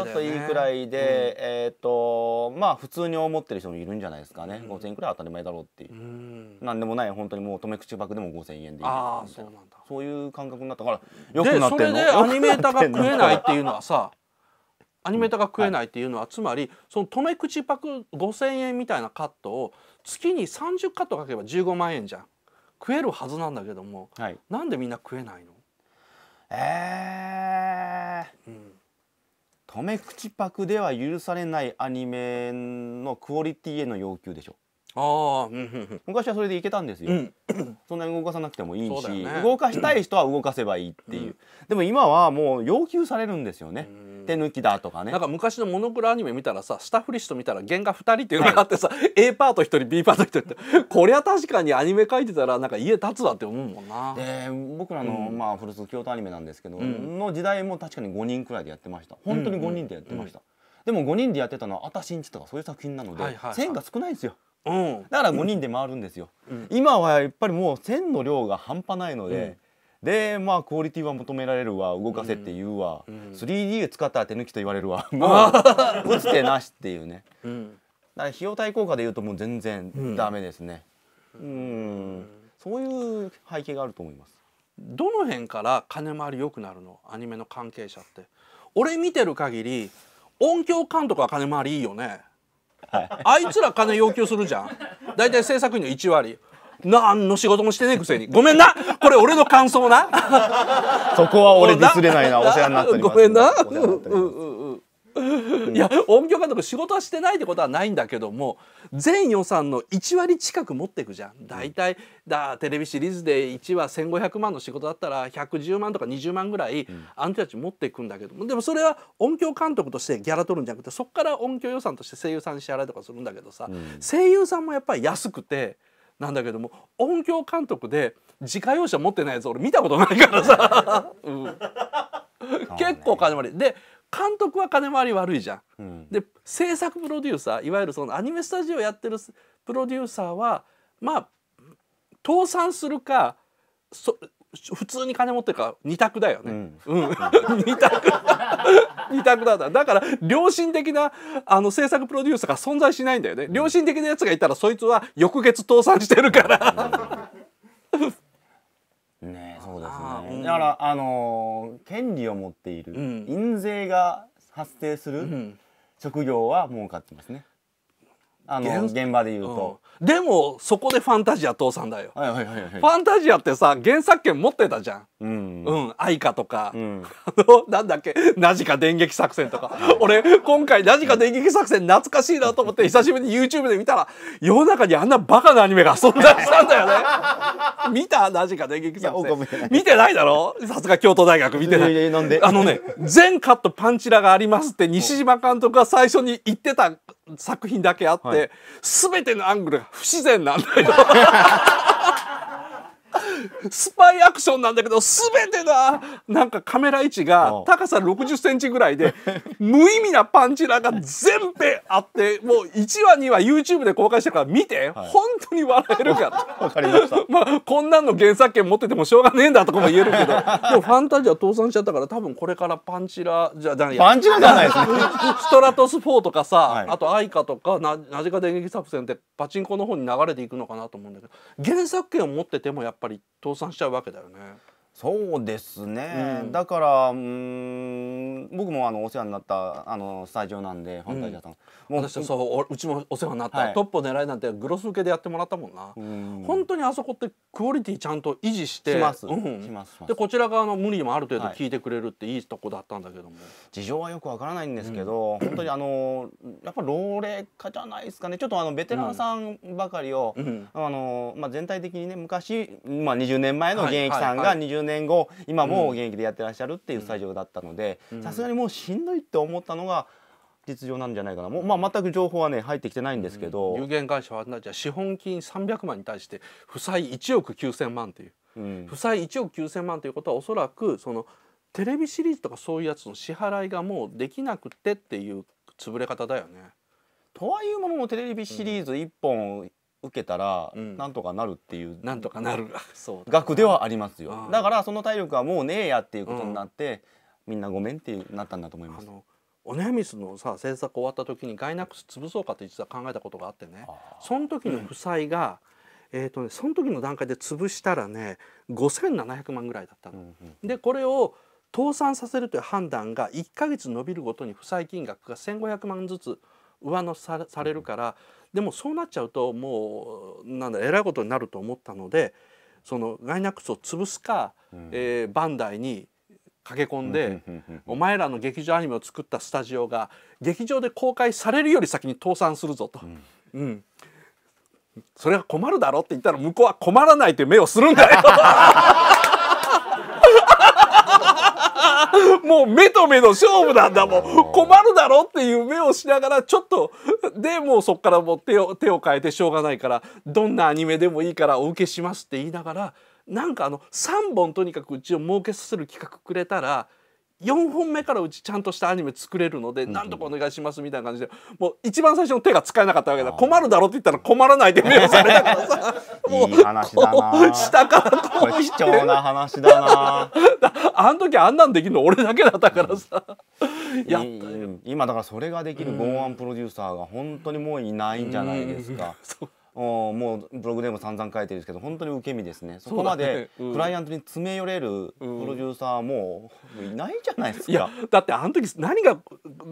い、で、うん、えっ、ー、とまあ普通に思ってる人もいるんじゃないですかね、うん、5000円くらい当たり前だろうっていう、うん、なんでもない本当にもう止め口ックでも5000円でいいみたいなそういう感覚になったからよくなってるのでそれでアニメーターが食えないっていうのはさ *laughs* アニメーターが食えないっていうのは、つまりその止め口パク5,000円みたいなカットを月に30カットかけば15万円じゃん。食えるはずなんだけども、はい、なんでみんな食えないのええー、うん、止め口パクでは許されないアニメのクオリティへの要求でしょあ、ううん、昔はそれでいけたんですよ、うん、そんなに動かさなくてもいいし、ね、動かしたい人は動かせばいいっていう、でも今はもう要求されるんですよね、手抜きだとかねなんか昔のモノクロアニメ見たらさスタッフリスト見たら原画2人っていうのがあってさ、はい、A パート1人 B パート1人ってこりゃ確かにアニメ描いてたらなんか家立つわって思うもんなで僕らの、うん、まあ古巣京都アニメなんですけど、うん、の時代も確かに5人くらいでやってました本当に5人でやってました、でも5人でやってたのは「あたしんち」とかそういう作品なので、はいはい、線が少ないんですようん、だから5人で回るんですよ、うん、今はやっぱりもう線の量が半端ないので、うでまあクオリティは求められるわ動かせって言うわ、うん、3D 使ったら手抜きと言われるわ *laughs* もう打つ手なしっていうね、うん、だから費用対効果で言うともう全然ダメですねうんそういう背景があると思いますどの辺から金回り良くなるのアニメの関係者って俺見てる限り音響監督は金回りいいよねはい、あいつら金要求するじゃん大体制作費の1割何の仕事もしてねえくせにごめんなこれ俺の感想な *laughs* そこは俺ディスれないなお世話になっごめんな、いや音響監督仕事はしてないってことはないんだけども全予算の1割近く持っていくじゃん大体だテレビシリーズで1話1,500万の仕事だったら110万とか20万ぐらいあんたたち持っていくんだけどもでもそれは音響監督としてギャラ取るんじゃなくてそこから音響予算として声優さんに支払いとかするんだけどさ、声優さんもやっぱり安くて。なんだけども音響監督で自家用車持ってないやつ俺見たことないからさ、うん、*laughs* 結構金回りで監督は金回り悪いじゃん。うん、で制作プロデューサーいわゆるそのアニメスタジオやってるプロデューサーはまあ倒産するかそ普通に金持ってるから二択だよね。うん。うん、*laughs* 二択。*laughs* 二択だった。だから、良心的な、あの、制作プロデューサーが存在しないんだよね。良心的なやつがいたら、そいつは翌月倒産してるから。ね *laughs* そうですね。だから、あのー、権利を持っている、印税が発生する職業は儲かってますね。あの現場で言うと、うん、でもそこでファンタジア倒産だよ、はいはいはいはい、ファンタジアってさ原作権持ってたじゃんうん、アイ愛花とか、うん、あの、なんだっけ、なじか電撃作戦とか。俺、今回、なじか電撃作戦懐かしいなと思って、久しぶりに YouTube で見たら、世の中にあんなバカなアニメが存在したんだよね。*laughs* 見たなじか電撃作戦。見てないだろさすが京都大学見てない。いあのね、全カットパンチラがありますって西島監督が最初に言ってた作品だけあって、す、はい、べ、てのアングルが不自然なんだよ。スパイアクションなんだけど全てがなんかカメラ位置が高さ6 0ンチぐらいで無意味なパンチラーが全部あってもう1話2話 YouTube で公開してるから見て、本当に笑えるから *laughs* かり *laughs* まあ、こんなんの原作権持っててもしょうがねえんだとかも言えるけどでもファンタジア倒産しちゃったから多分これからパンチラじゃないやパンチラじゃないですね *laughs* ストラトス4とかさ、はい、あとアイカとかなナジカ電撃作戦ってパチンコの方に流れていくのかなと思うんだけど原作権を持っててもやっぱぱり倒産しちゃうわけだよね。そうですね、うん、だからうん僕もあのお世話になったあのスタジオなんでファンタジアさん、うん、もう私そううちもお世話になった、はい、トップを狙いなんてグロス受けでやってもらったもんな、ん、本当にあそこってクオリティちゃんと維持してします,、でこちら側の無理もある程度聞いてくれるっていいとこだったんだけども、はい、事情はよくわからないんですけど、本当にあのやっぱ老齢化じゃないですかねちょっとあのベテランさんばかりを、あのまあ、全体的にね昔、まあ、20年前の現役さんが20年年後今もう現役でやってらっしゃるっていうスタジオだったのでさすがにもうしんどいって思ったのが実情なんじゃないかなもう、まあ、全く情報はね入ってきてないんですけど、うん、有限会社はじゃ資本金300万に対して負債1億9,000万という、うん、負債1億9,000万ということはおそらくそのテレビシリーズとかそういうやつの支払いがもうできなくてっていう潰れ方だよね。とはいうものもテレビシリーズ1本、うん受けたらなんとかなるっていう、なんとかなる額ではありますよだからその体力はもうねえやっていうことになって、みんなごめんっていうなったんだと思います。お悩みすのさ制作終わった時にガイナックス潰そうかって実は考えたことがあってねその時の負債が、うん、えーとね、その時の段階で潰したらね5,700万ぐらいだったの。うんうん、でこれを倒産させるという判断が1か月延びるごとに負債金額が1,500万ずつ上乗せされるからでもそうなっちゃうともうなんだえらいことになると思ったのでそのガイナックスを潰すか、うん、えー、バンダイに駆け込んで、お前らの劇場アニメを作ったスタジオが劇場で公開されるより先に倒産するぞと。うん、うん、それは困るだろって言ったら向こうは困らないって目をするんだよ *laughs* *laughs* もう目と目の勝負なんだもん困るだろっていう目をしながらちょっとでもうそっからもう手を手を変えてしょうがないからどんなアニメでもいいからお受けしますって言いながらなんかあの3本とにかくうちを儲けさせる企画くれたら4本目からうちちゃんとしたアニメ作れるので何とかお願いしますみたいな感じでもう一番最初の手が使えなかったわけだ困るだろって言ったら困らないで目をされたからさもう *laughs* いい話だな下からこう貴重な話だな *laughs* あの時あんなんできるの俺だけだったからさ、や今だからそれができる剛腕プロデューサーが本当にもういないんじゃないですか。もうブログでも散々書いてるんですけど本当に受け身ですねそこまでクライアントに詰め寄れるプロデューサーもいないじゃないですか、いやだってあの時何が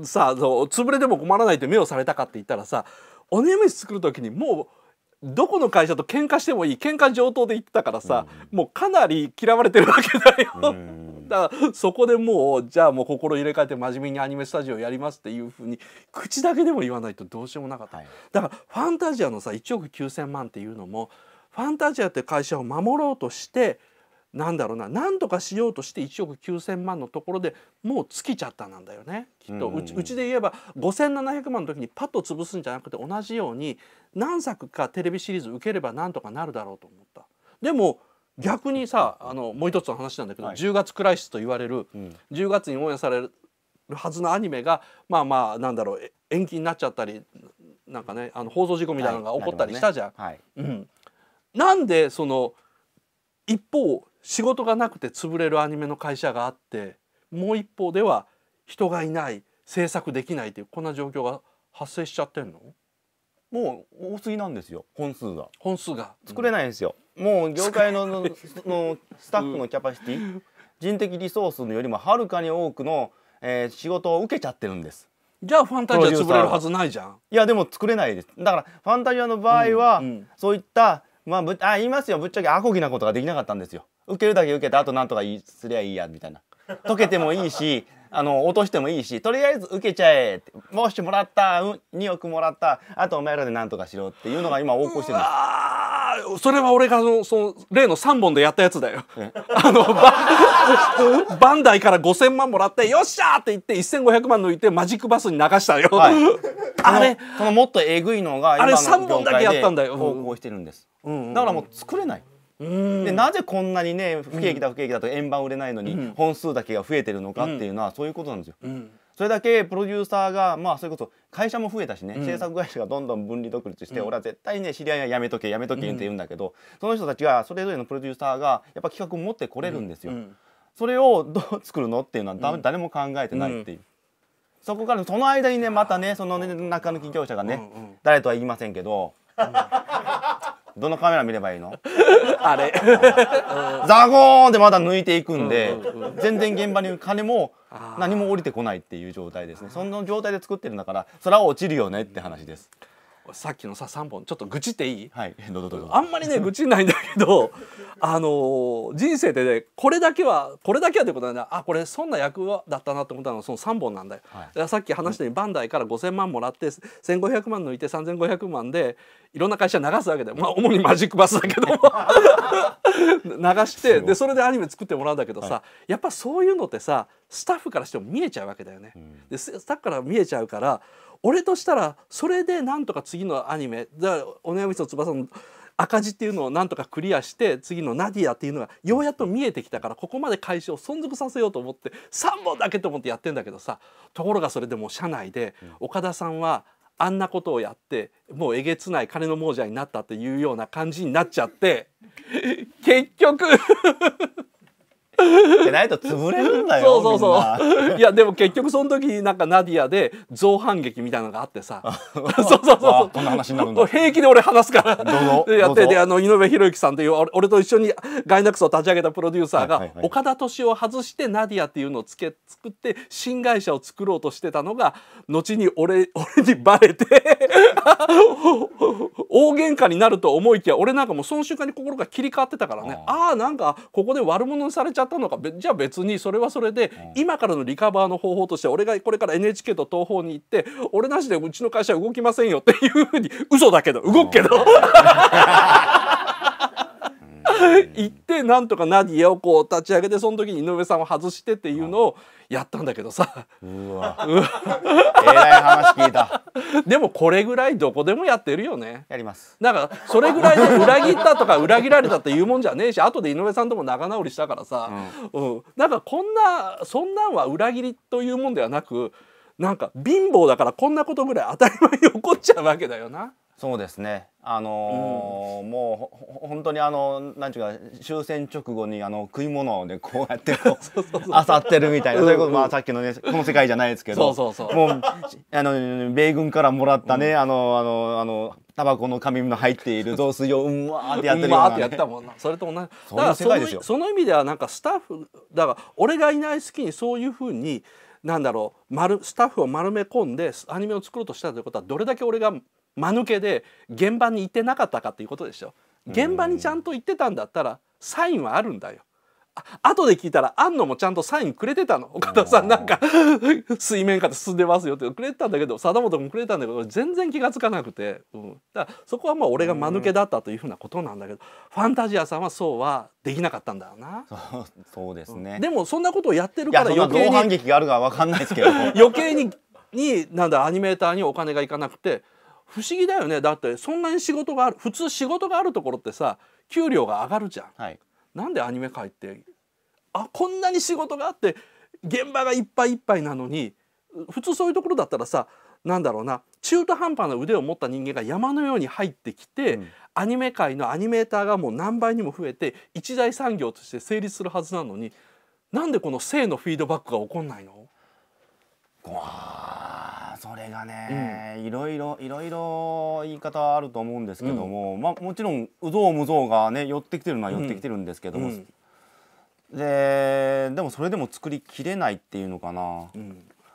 さ潰れても困らないって目をされたかって言ったらさお眠し作る時にもうどこの会社と喧嘩してもいい喧嘩上等で言ってたからさ、うん、もうかなり嫌われてるわけだよ、うん、*laughs* だからそこでもうじゃあもう心入れ替えて真面目にアニメスタジオやりますっていうふうに口だけでも言わないとどうしようもなかった、はい、だからファンタジアのさ1億9,000万っていうのもファンタジアって会社を守ろうとしてなんだろうな何とかしようとして1億9,000万のところでもう尽きちゃったなんだよねきっと、うちうちで言えば5,700万の時にパッと潰すんじゃなくて同じように何作かテレビシリーズ受ければ何とかなるだろうと思った。でも逆にさあのもう一つの話なんだけど、はい、10月クライシスと言われる、うん、10月に応援されるはずのアニメがまあまあなんだろう延期になっちゃったりなんかねあの放送事故みたいなのが起こったりしたじゃん。はい、はい、うん、なんでその一方仕事がなくて潰れるアニメの会社があってもう一方では人がいない制作できないというこんな状況が発生しちゃってんのもう多すぎなんですよ本数が本数が作れないんですよ、うん、もう業界のの *laughs* スタッフのキャパシティ、うん、人的リソースよりもはるかに多くの、えー、仕事を受けちゃってるんですじゃあファンタジア潰れるはずないじゃんいやでも作れないですだからファンタジアの場合は、うんうん、そういったまあぶあ言いますよぶっちゃけアコギなことができなかったんですよ受けるだけ受けたあとなんとかすりゃいいやみたいな解けてもいいしあの落としてもいいしとりあえず受けちゃえってもしもらったうん、2億もらったあとお前らで何とかしろっていうのが今横行してるあでそれは俺がそのその、例の3本でやったやつだよ。あの *laughs* バンダイから5,000万もらって「よっしゃ!」って言って1,500万抜いてマジックバスに流したよ。はい、*laughs* あれこのもっとえぐいのが今の業界であれ3本だけやったんだよ。投稿してるんです、うんうんうん、だからもう作れない。でなぜこんなにね不景気だ不景気だと円盤売れないのに本数だけが増えてるのかっていうのはそういうことなんですよ。それだけプロデューサーがまあそれこそ会社も増えたしね、うん、制作会社がどんどん分離独立して、うん、俺は絶対ね知り合いはやめとけやめとけって言うんだけど、うん、その人たちがそれぞれのプロデューサーがやっぱ企画を持ってこれるんですよ。それをどう作るのっていうのは、誰も考えてないっていう。そこからその間にねまたねその、ね、中抜き業者がね、うんうん、誰とは言いませんけど。どのカメラ見ればいいの *laughs* あれ *laughs* ザゴーンってまだ抜いていくんで、全然現場に金も何も降りてこないっていう状態ですねその状態で作ってるんだからそれは落ちるよねって話ですさっきのさ3本ちょっと愚痴っていい、はい、*laughs* どうぞあんまりね *laughs* 愚痴ないんだけどあのー、人生でねこれだけはこれだけはということはあこれそんな役だったなと思ったのはその3本なんだよ。はい、さっき話したようにバンダイから5,000万もらって1,500万抜いて3,500万でいろんな会社流すわけで、まあ、主にマジックバスだけども *laughs* 流してでそれでアニメ作ってもらうんだけどさ、はい、やっぱそういうのってさスタッフからしても見えちゃうわけだよね。でスタッフから見えちゃうから俺としたらそれでなんとか次のアニメだお悩みと翼」の赤字っていうのをなんとかクリアして次の「ナディア」っていうのがようやっと見えてきたからここまで会社を存続させようと思って3本だけと思ってやってんだけどさところがそれでもう社内で岡田さんはあんなことをやってもうえげつない金の亡者になったっていうような感じになっちゃって結局でないと潰れるんだよそうそうそういやでも結局その時になんかナディアで造反劇みたいなのがあってさ *laughs* そうそうそうそうこんな話になるんだ平気で俺話すからどう *laughs* やってであの井上博之さんという俺と一緒にガイナックスを立ち上げたプロデューサーが、はいはいはい、岡田敏夫を外してナディアっていうのをつけ作って新会社を作ろうとしてたのが後に俺 *laughs* 俺にバレて大喧嘩になると思いきや俺なんかもうその瞬間に心が切り替わってたからね、ああなんかここで悪者にされちゃったったのかじゃあ別にそれはそれで、今からのリカバーの方法として俺がこれから NHK と東宝に行って俺なしでうちの会社動きませんよっていうふうに嘘だけど動くけど。*laughs* *laughs* 行ってなんとかナディアをこう立ち上げてその時に井上さんを外してっていうのをやったんだけどさうわ *laughs* えらい話聞いたでもこれぐらいどこでもやってるよねやりますだかそれぐらいで裏切ったとか裏切られたっていうもんじゃねえし後で井上さんとも仲直りしたからさ、うん、うん、なんかこんなそんなんは裏切りというもんではなくなんか貧乏だからこんなことぐらい当たり前に起こっちゃうわけだよなそうですねあのーうん、もう本当にあのなんていうか終戦直後にあの食い物をねこうやってあさ *laughs* ってるみたいなそういうことまあさっきのねこの世界じゃないですけどもうあの米軍からもらったね、うん、あのあのあのタバコの紙の入っている雑炊をうんわーってやってるような、ね、ってやったもんなそれと同じそういう世界ですよその意味ではなんかスタッフだから俺がいない好きにそういうふうになんだろう丸スタッフを丸め込んでアニメを作ろうとしたということはどれだけ俺が間抜けで現場に行ってなかったかっていうことでしょ現場にちゃんと行ってたんだったらサインはあるんだよあ後で聞いたら安野もちゃんとサインくれてたの岡田さんなんか *laughs* 水面下で進んでますよってくれてたんだけど貞本もくれてたんだけど全然気が付かなくて、うん、だからそこはまあ俺が間抜けだったというふうなことなんだけど、ファンタジアさんはそうはできなかったんだよな *laughs* そうですね、うん、でもそんなことをやってるから余計に反撃があるかはかんないですけど *laughs* 余計にになんだアニメーターにお金がいかなくて不思議だよねだってそんなに仕事がある普通仕事があるところってさ給料が上がるじゃん、はい、なんでアニメ界ってあこんなに仕事があって現場がいっぱいいっぱいなのに普通そういうところだったらさなんだろうな中途半端な腕を持った人間が山のように入ってきて、うん、アニメ界のアニメーターがもう何倍にも増えて一大産業として成立するはずなのになんでこの性のフィードバックが起こんないのそれがね、うん、いろいろいろいろ言い方あると思うんですけども、うん、まあもちろんうぞうむぞうがね寄ってきてるのは寄ってきてるんですけども、うん、ででもそれでも作りきれないっていうのかな、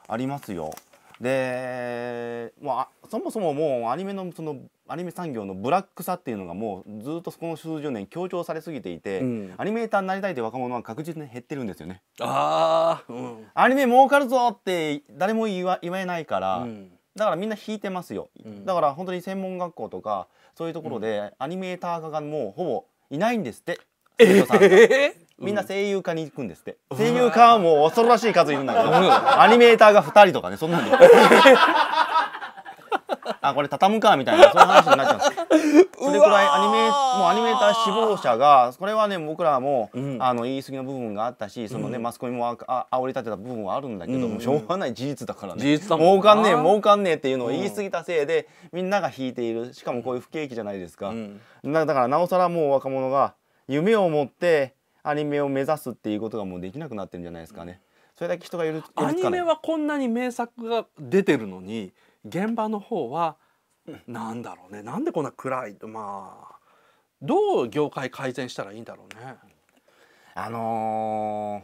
ありますよ。で、まあ、そもそももうアニメのそのアニメ産業のブラックさっていうのがもうずっとこの数十年強調されすぎていて、うん、アニメーターになりたいって若者は確実に減ってるんですよね。あうん、アニメ儲かるぞって誰も言わ言えないから、うん、だからみんな引いてますよ、うん、だから本当に専門学校とかそういうところでアニメーター化がもうほぼいないんですって。えー、みんな声優化に行くんですって、声優化はもう恐ろしい数いるんだけど、アニメーターが2人とかねそんなんで *laughs* あこれ畳むかみたいなそういう話になっちゃうんです *laughs* それくらいアニメもうアニメーター志望者がこれはね僕らも、うん、あの言い過ぎの部分があったしそのね、うん、マスコミもあ煽り立てた部分はあるんだけど、もしょうがない事実だからね事実だかんねえ儲かんねえっていうのを言い過ぎたせいで、みんなが引いているしかもこういう不景気じゃないですか、だからなおさらもう若者が夢を持ってアニメを目指すっていうことがもうできなくなってるんじゃないですかね。それだけ人がいるアニメはこんなに名作が出てるのに現場の方はなんだろうねなんでこんな暗いまあどう業界改善したらいいんだろうね。あの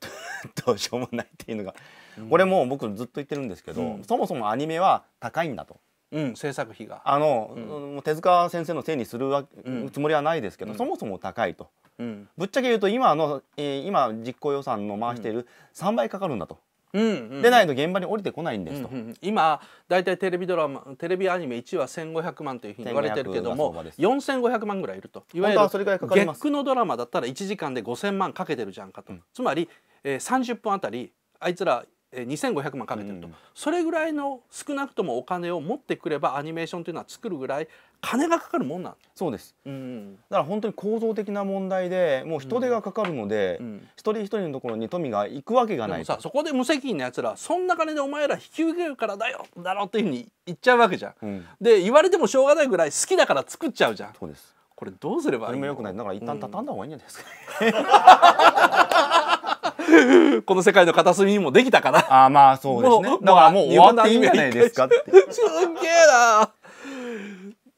ー、*laughs* どうしようもないっていうのが、うん、これもう僕ずっと言ってるんですけど、うん、そもそもアニメは高いんだと。うん、制作費があの、うん、手塚先生のせいにするわ、うん、つもりはないですけど、うん、そもそも高いと、うん、ぶっちゃけ言うと今の、えー、今実行予算の回している3倍かかるんだと、うんうん、でないと現場に降りてこないんですと、うんうん、今大体テレビドラマテレビアニメ1話1500万というふうに言われてるけども4500万ぐらいいるといわゆる月9のドラマだったら1時間で5000万かけてるじゃんかと、うん、つまり、えー、30分あたりあいつら2500万かけてると、うん、それぐらいの少なくともお金を持ってくればアニメーションというのは作るぐらい金がかかるもんなんそうです、うんだから本当に構造的な問題でもう人手がかかるので、うんうん、一人一人のところに富が行くわけがないさそこで無責任なやつらそんな金でお前ら引き受けるからだよだろっていうふうに言っちゃうわけじゃん、うん、で言われてもしょうがないぐらい好きだから作っちゃうじゃんそうですこれどうすればいいのれもよくないだから一旦畳んだ方がいいんじゃないですか、*laughs* この世界の片隅にもできたかな。あまあそうですね。だからもう終わっていいんじゃないですかって。すげえな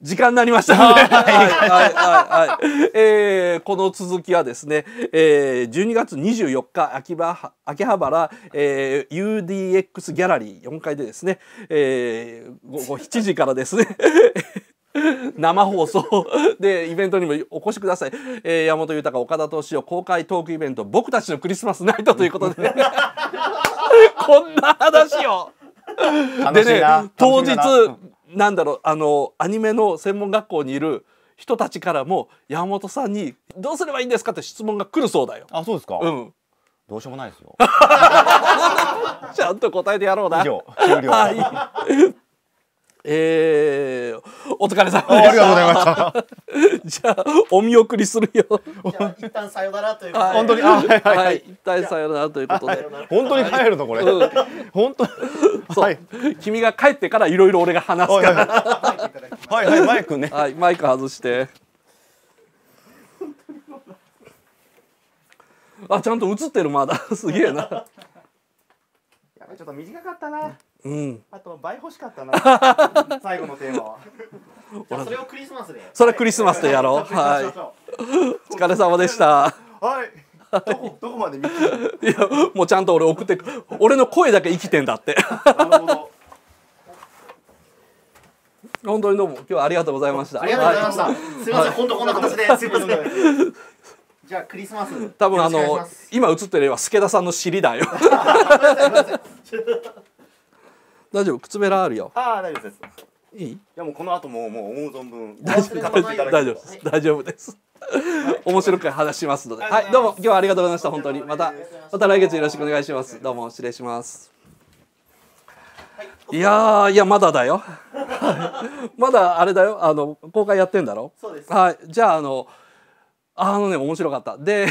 時間になりましたので、はい *laughs* はいはい、はい、えー、この続きはですね、えー、12月24日秋葉秋葉原、えー、UDX ギャラリー4階でですね、えー、午後7時からですね *laughs* 生放送でイベントにもお越しください、えー、山本豊岡田司夫公開トークイベント「僕たちのクリスマスナイト」ということで、*laughs* こんな話をでね当日、なんだろうあのアニメの専門学校にいる人たちからも山本さんに「どうすればいいんですか?」って質問が来るそうだよ。あそうですか、うん、どうしようもないですよ。*laughs* ちゃんと答えてやろうな。終了。はえー、お疲れ様でした。ありがとうございました。*laughs* じゃあお見送りするよ。一旦さよならということで。本当にはい、一旦さよならということで。本当に帰るのこれ。本当。そう、君が帰ってからいろいろ俺が話すから。はいはいマイクね。はいマイク外して。あちゃんと映ってるまだすげえな。やばいちょっと短かったな。うん、あと倍欲しかったな *laughs* 最後のテーマは *laughs* じゃそれをクリスマスでそれクリスマスでやろう、はい、お疲れ様でしたはいどこどこまで見ていやもうちゃんと俺送って俺の声だけ生きてんだってなるほど *laughs* 本当にどうも今日はありがとうございましたありがとうございました、はい、すみません、はい、本当こんな形ですみませんじゃあクリスマス多分あの今映ってれば助田さんの尻だよ大丈夫靴べらあるよああ大丈夫ですいいいやもうこの後ももう思う存分大丈夫です大丈夫大丈夫です面白く話しますのではいどうも今日はありがとうございました本当にまたまた来月よろしくお願いしますどうも失礼しますいやいやまだだよまだあれだよあの公開やってんだろそうですはいじゃああのあのね面白かったで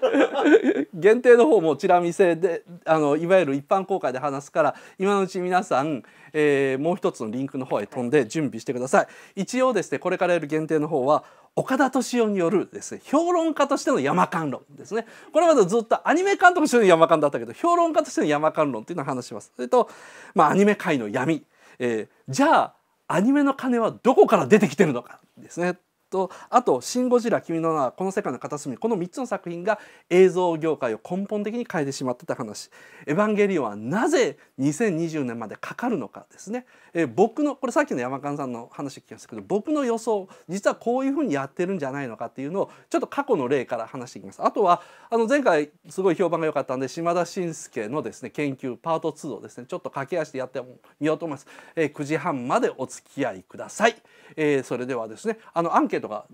*laughs* 限定の方もチラ見せであのいわゆる一般公開で話すから今のうち皆さん、えー、もう一つのリンクの方へ飛んで準備してください、はい、一応ですねこれからやる限定の方は岡田敏夫によるですね評論家としての山間論ですねこれまでずっとアニメ監督としての山間だったけど評論家としての山間論っていうのを話しますそれと、まあ、アニメ界の闇、えー、じゃあアニメの金はどこから出てきてるのかですねとあと「シン・ゴジラ君の名はこの世界の片隅」この3つの作品が映像業界を根本的に変えてしまってた話「エヴァンゲリオン」はなぜ2020年までかかるのかですね。えー、僕のこれさっきの山間さんの話聞きましたけど僕の予想実はこういうふうにやってるんじゃないのかっていうのをちょっと過去の例から話していきます。あとはあの前回すごい評判が良かったんで島田紳介のですね研究パート2をですねちょっと駆け足でやってみようと思います。えー、9時半までお付き合いください。えー、それではですねあのアンケートが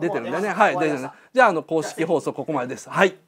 出てるんでねはい出てるねじゃああの公式放送ここまでです。はい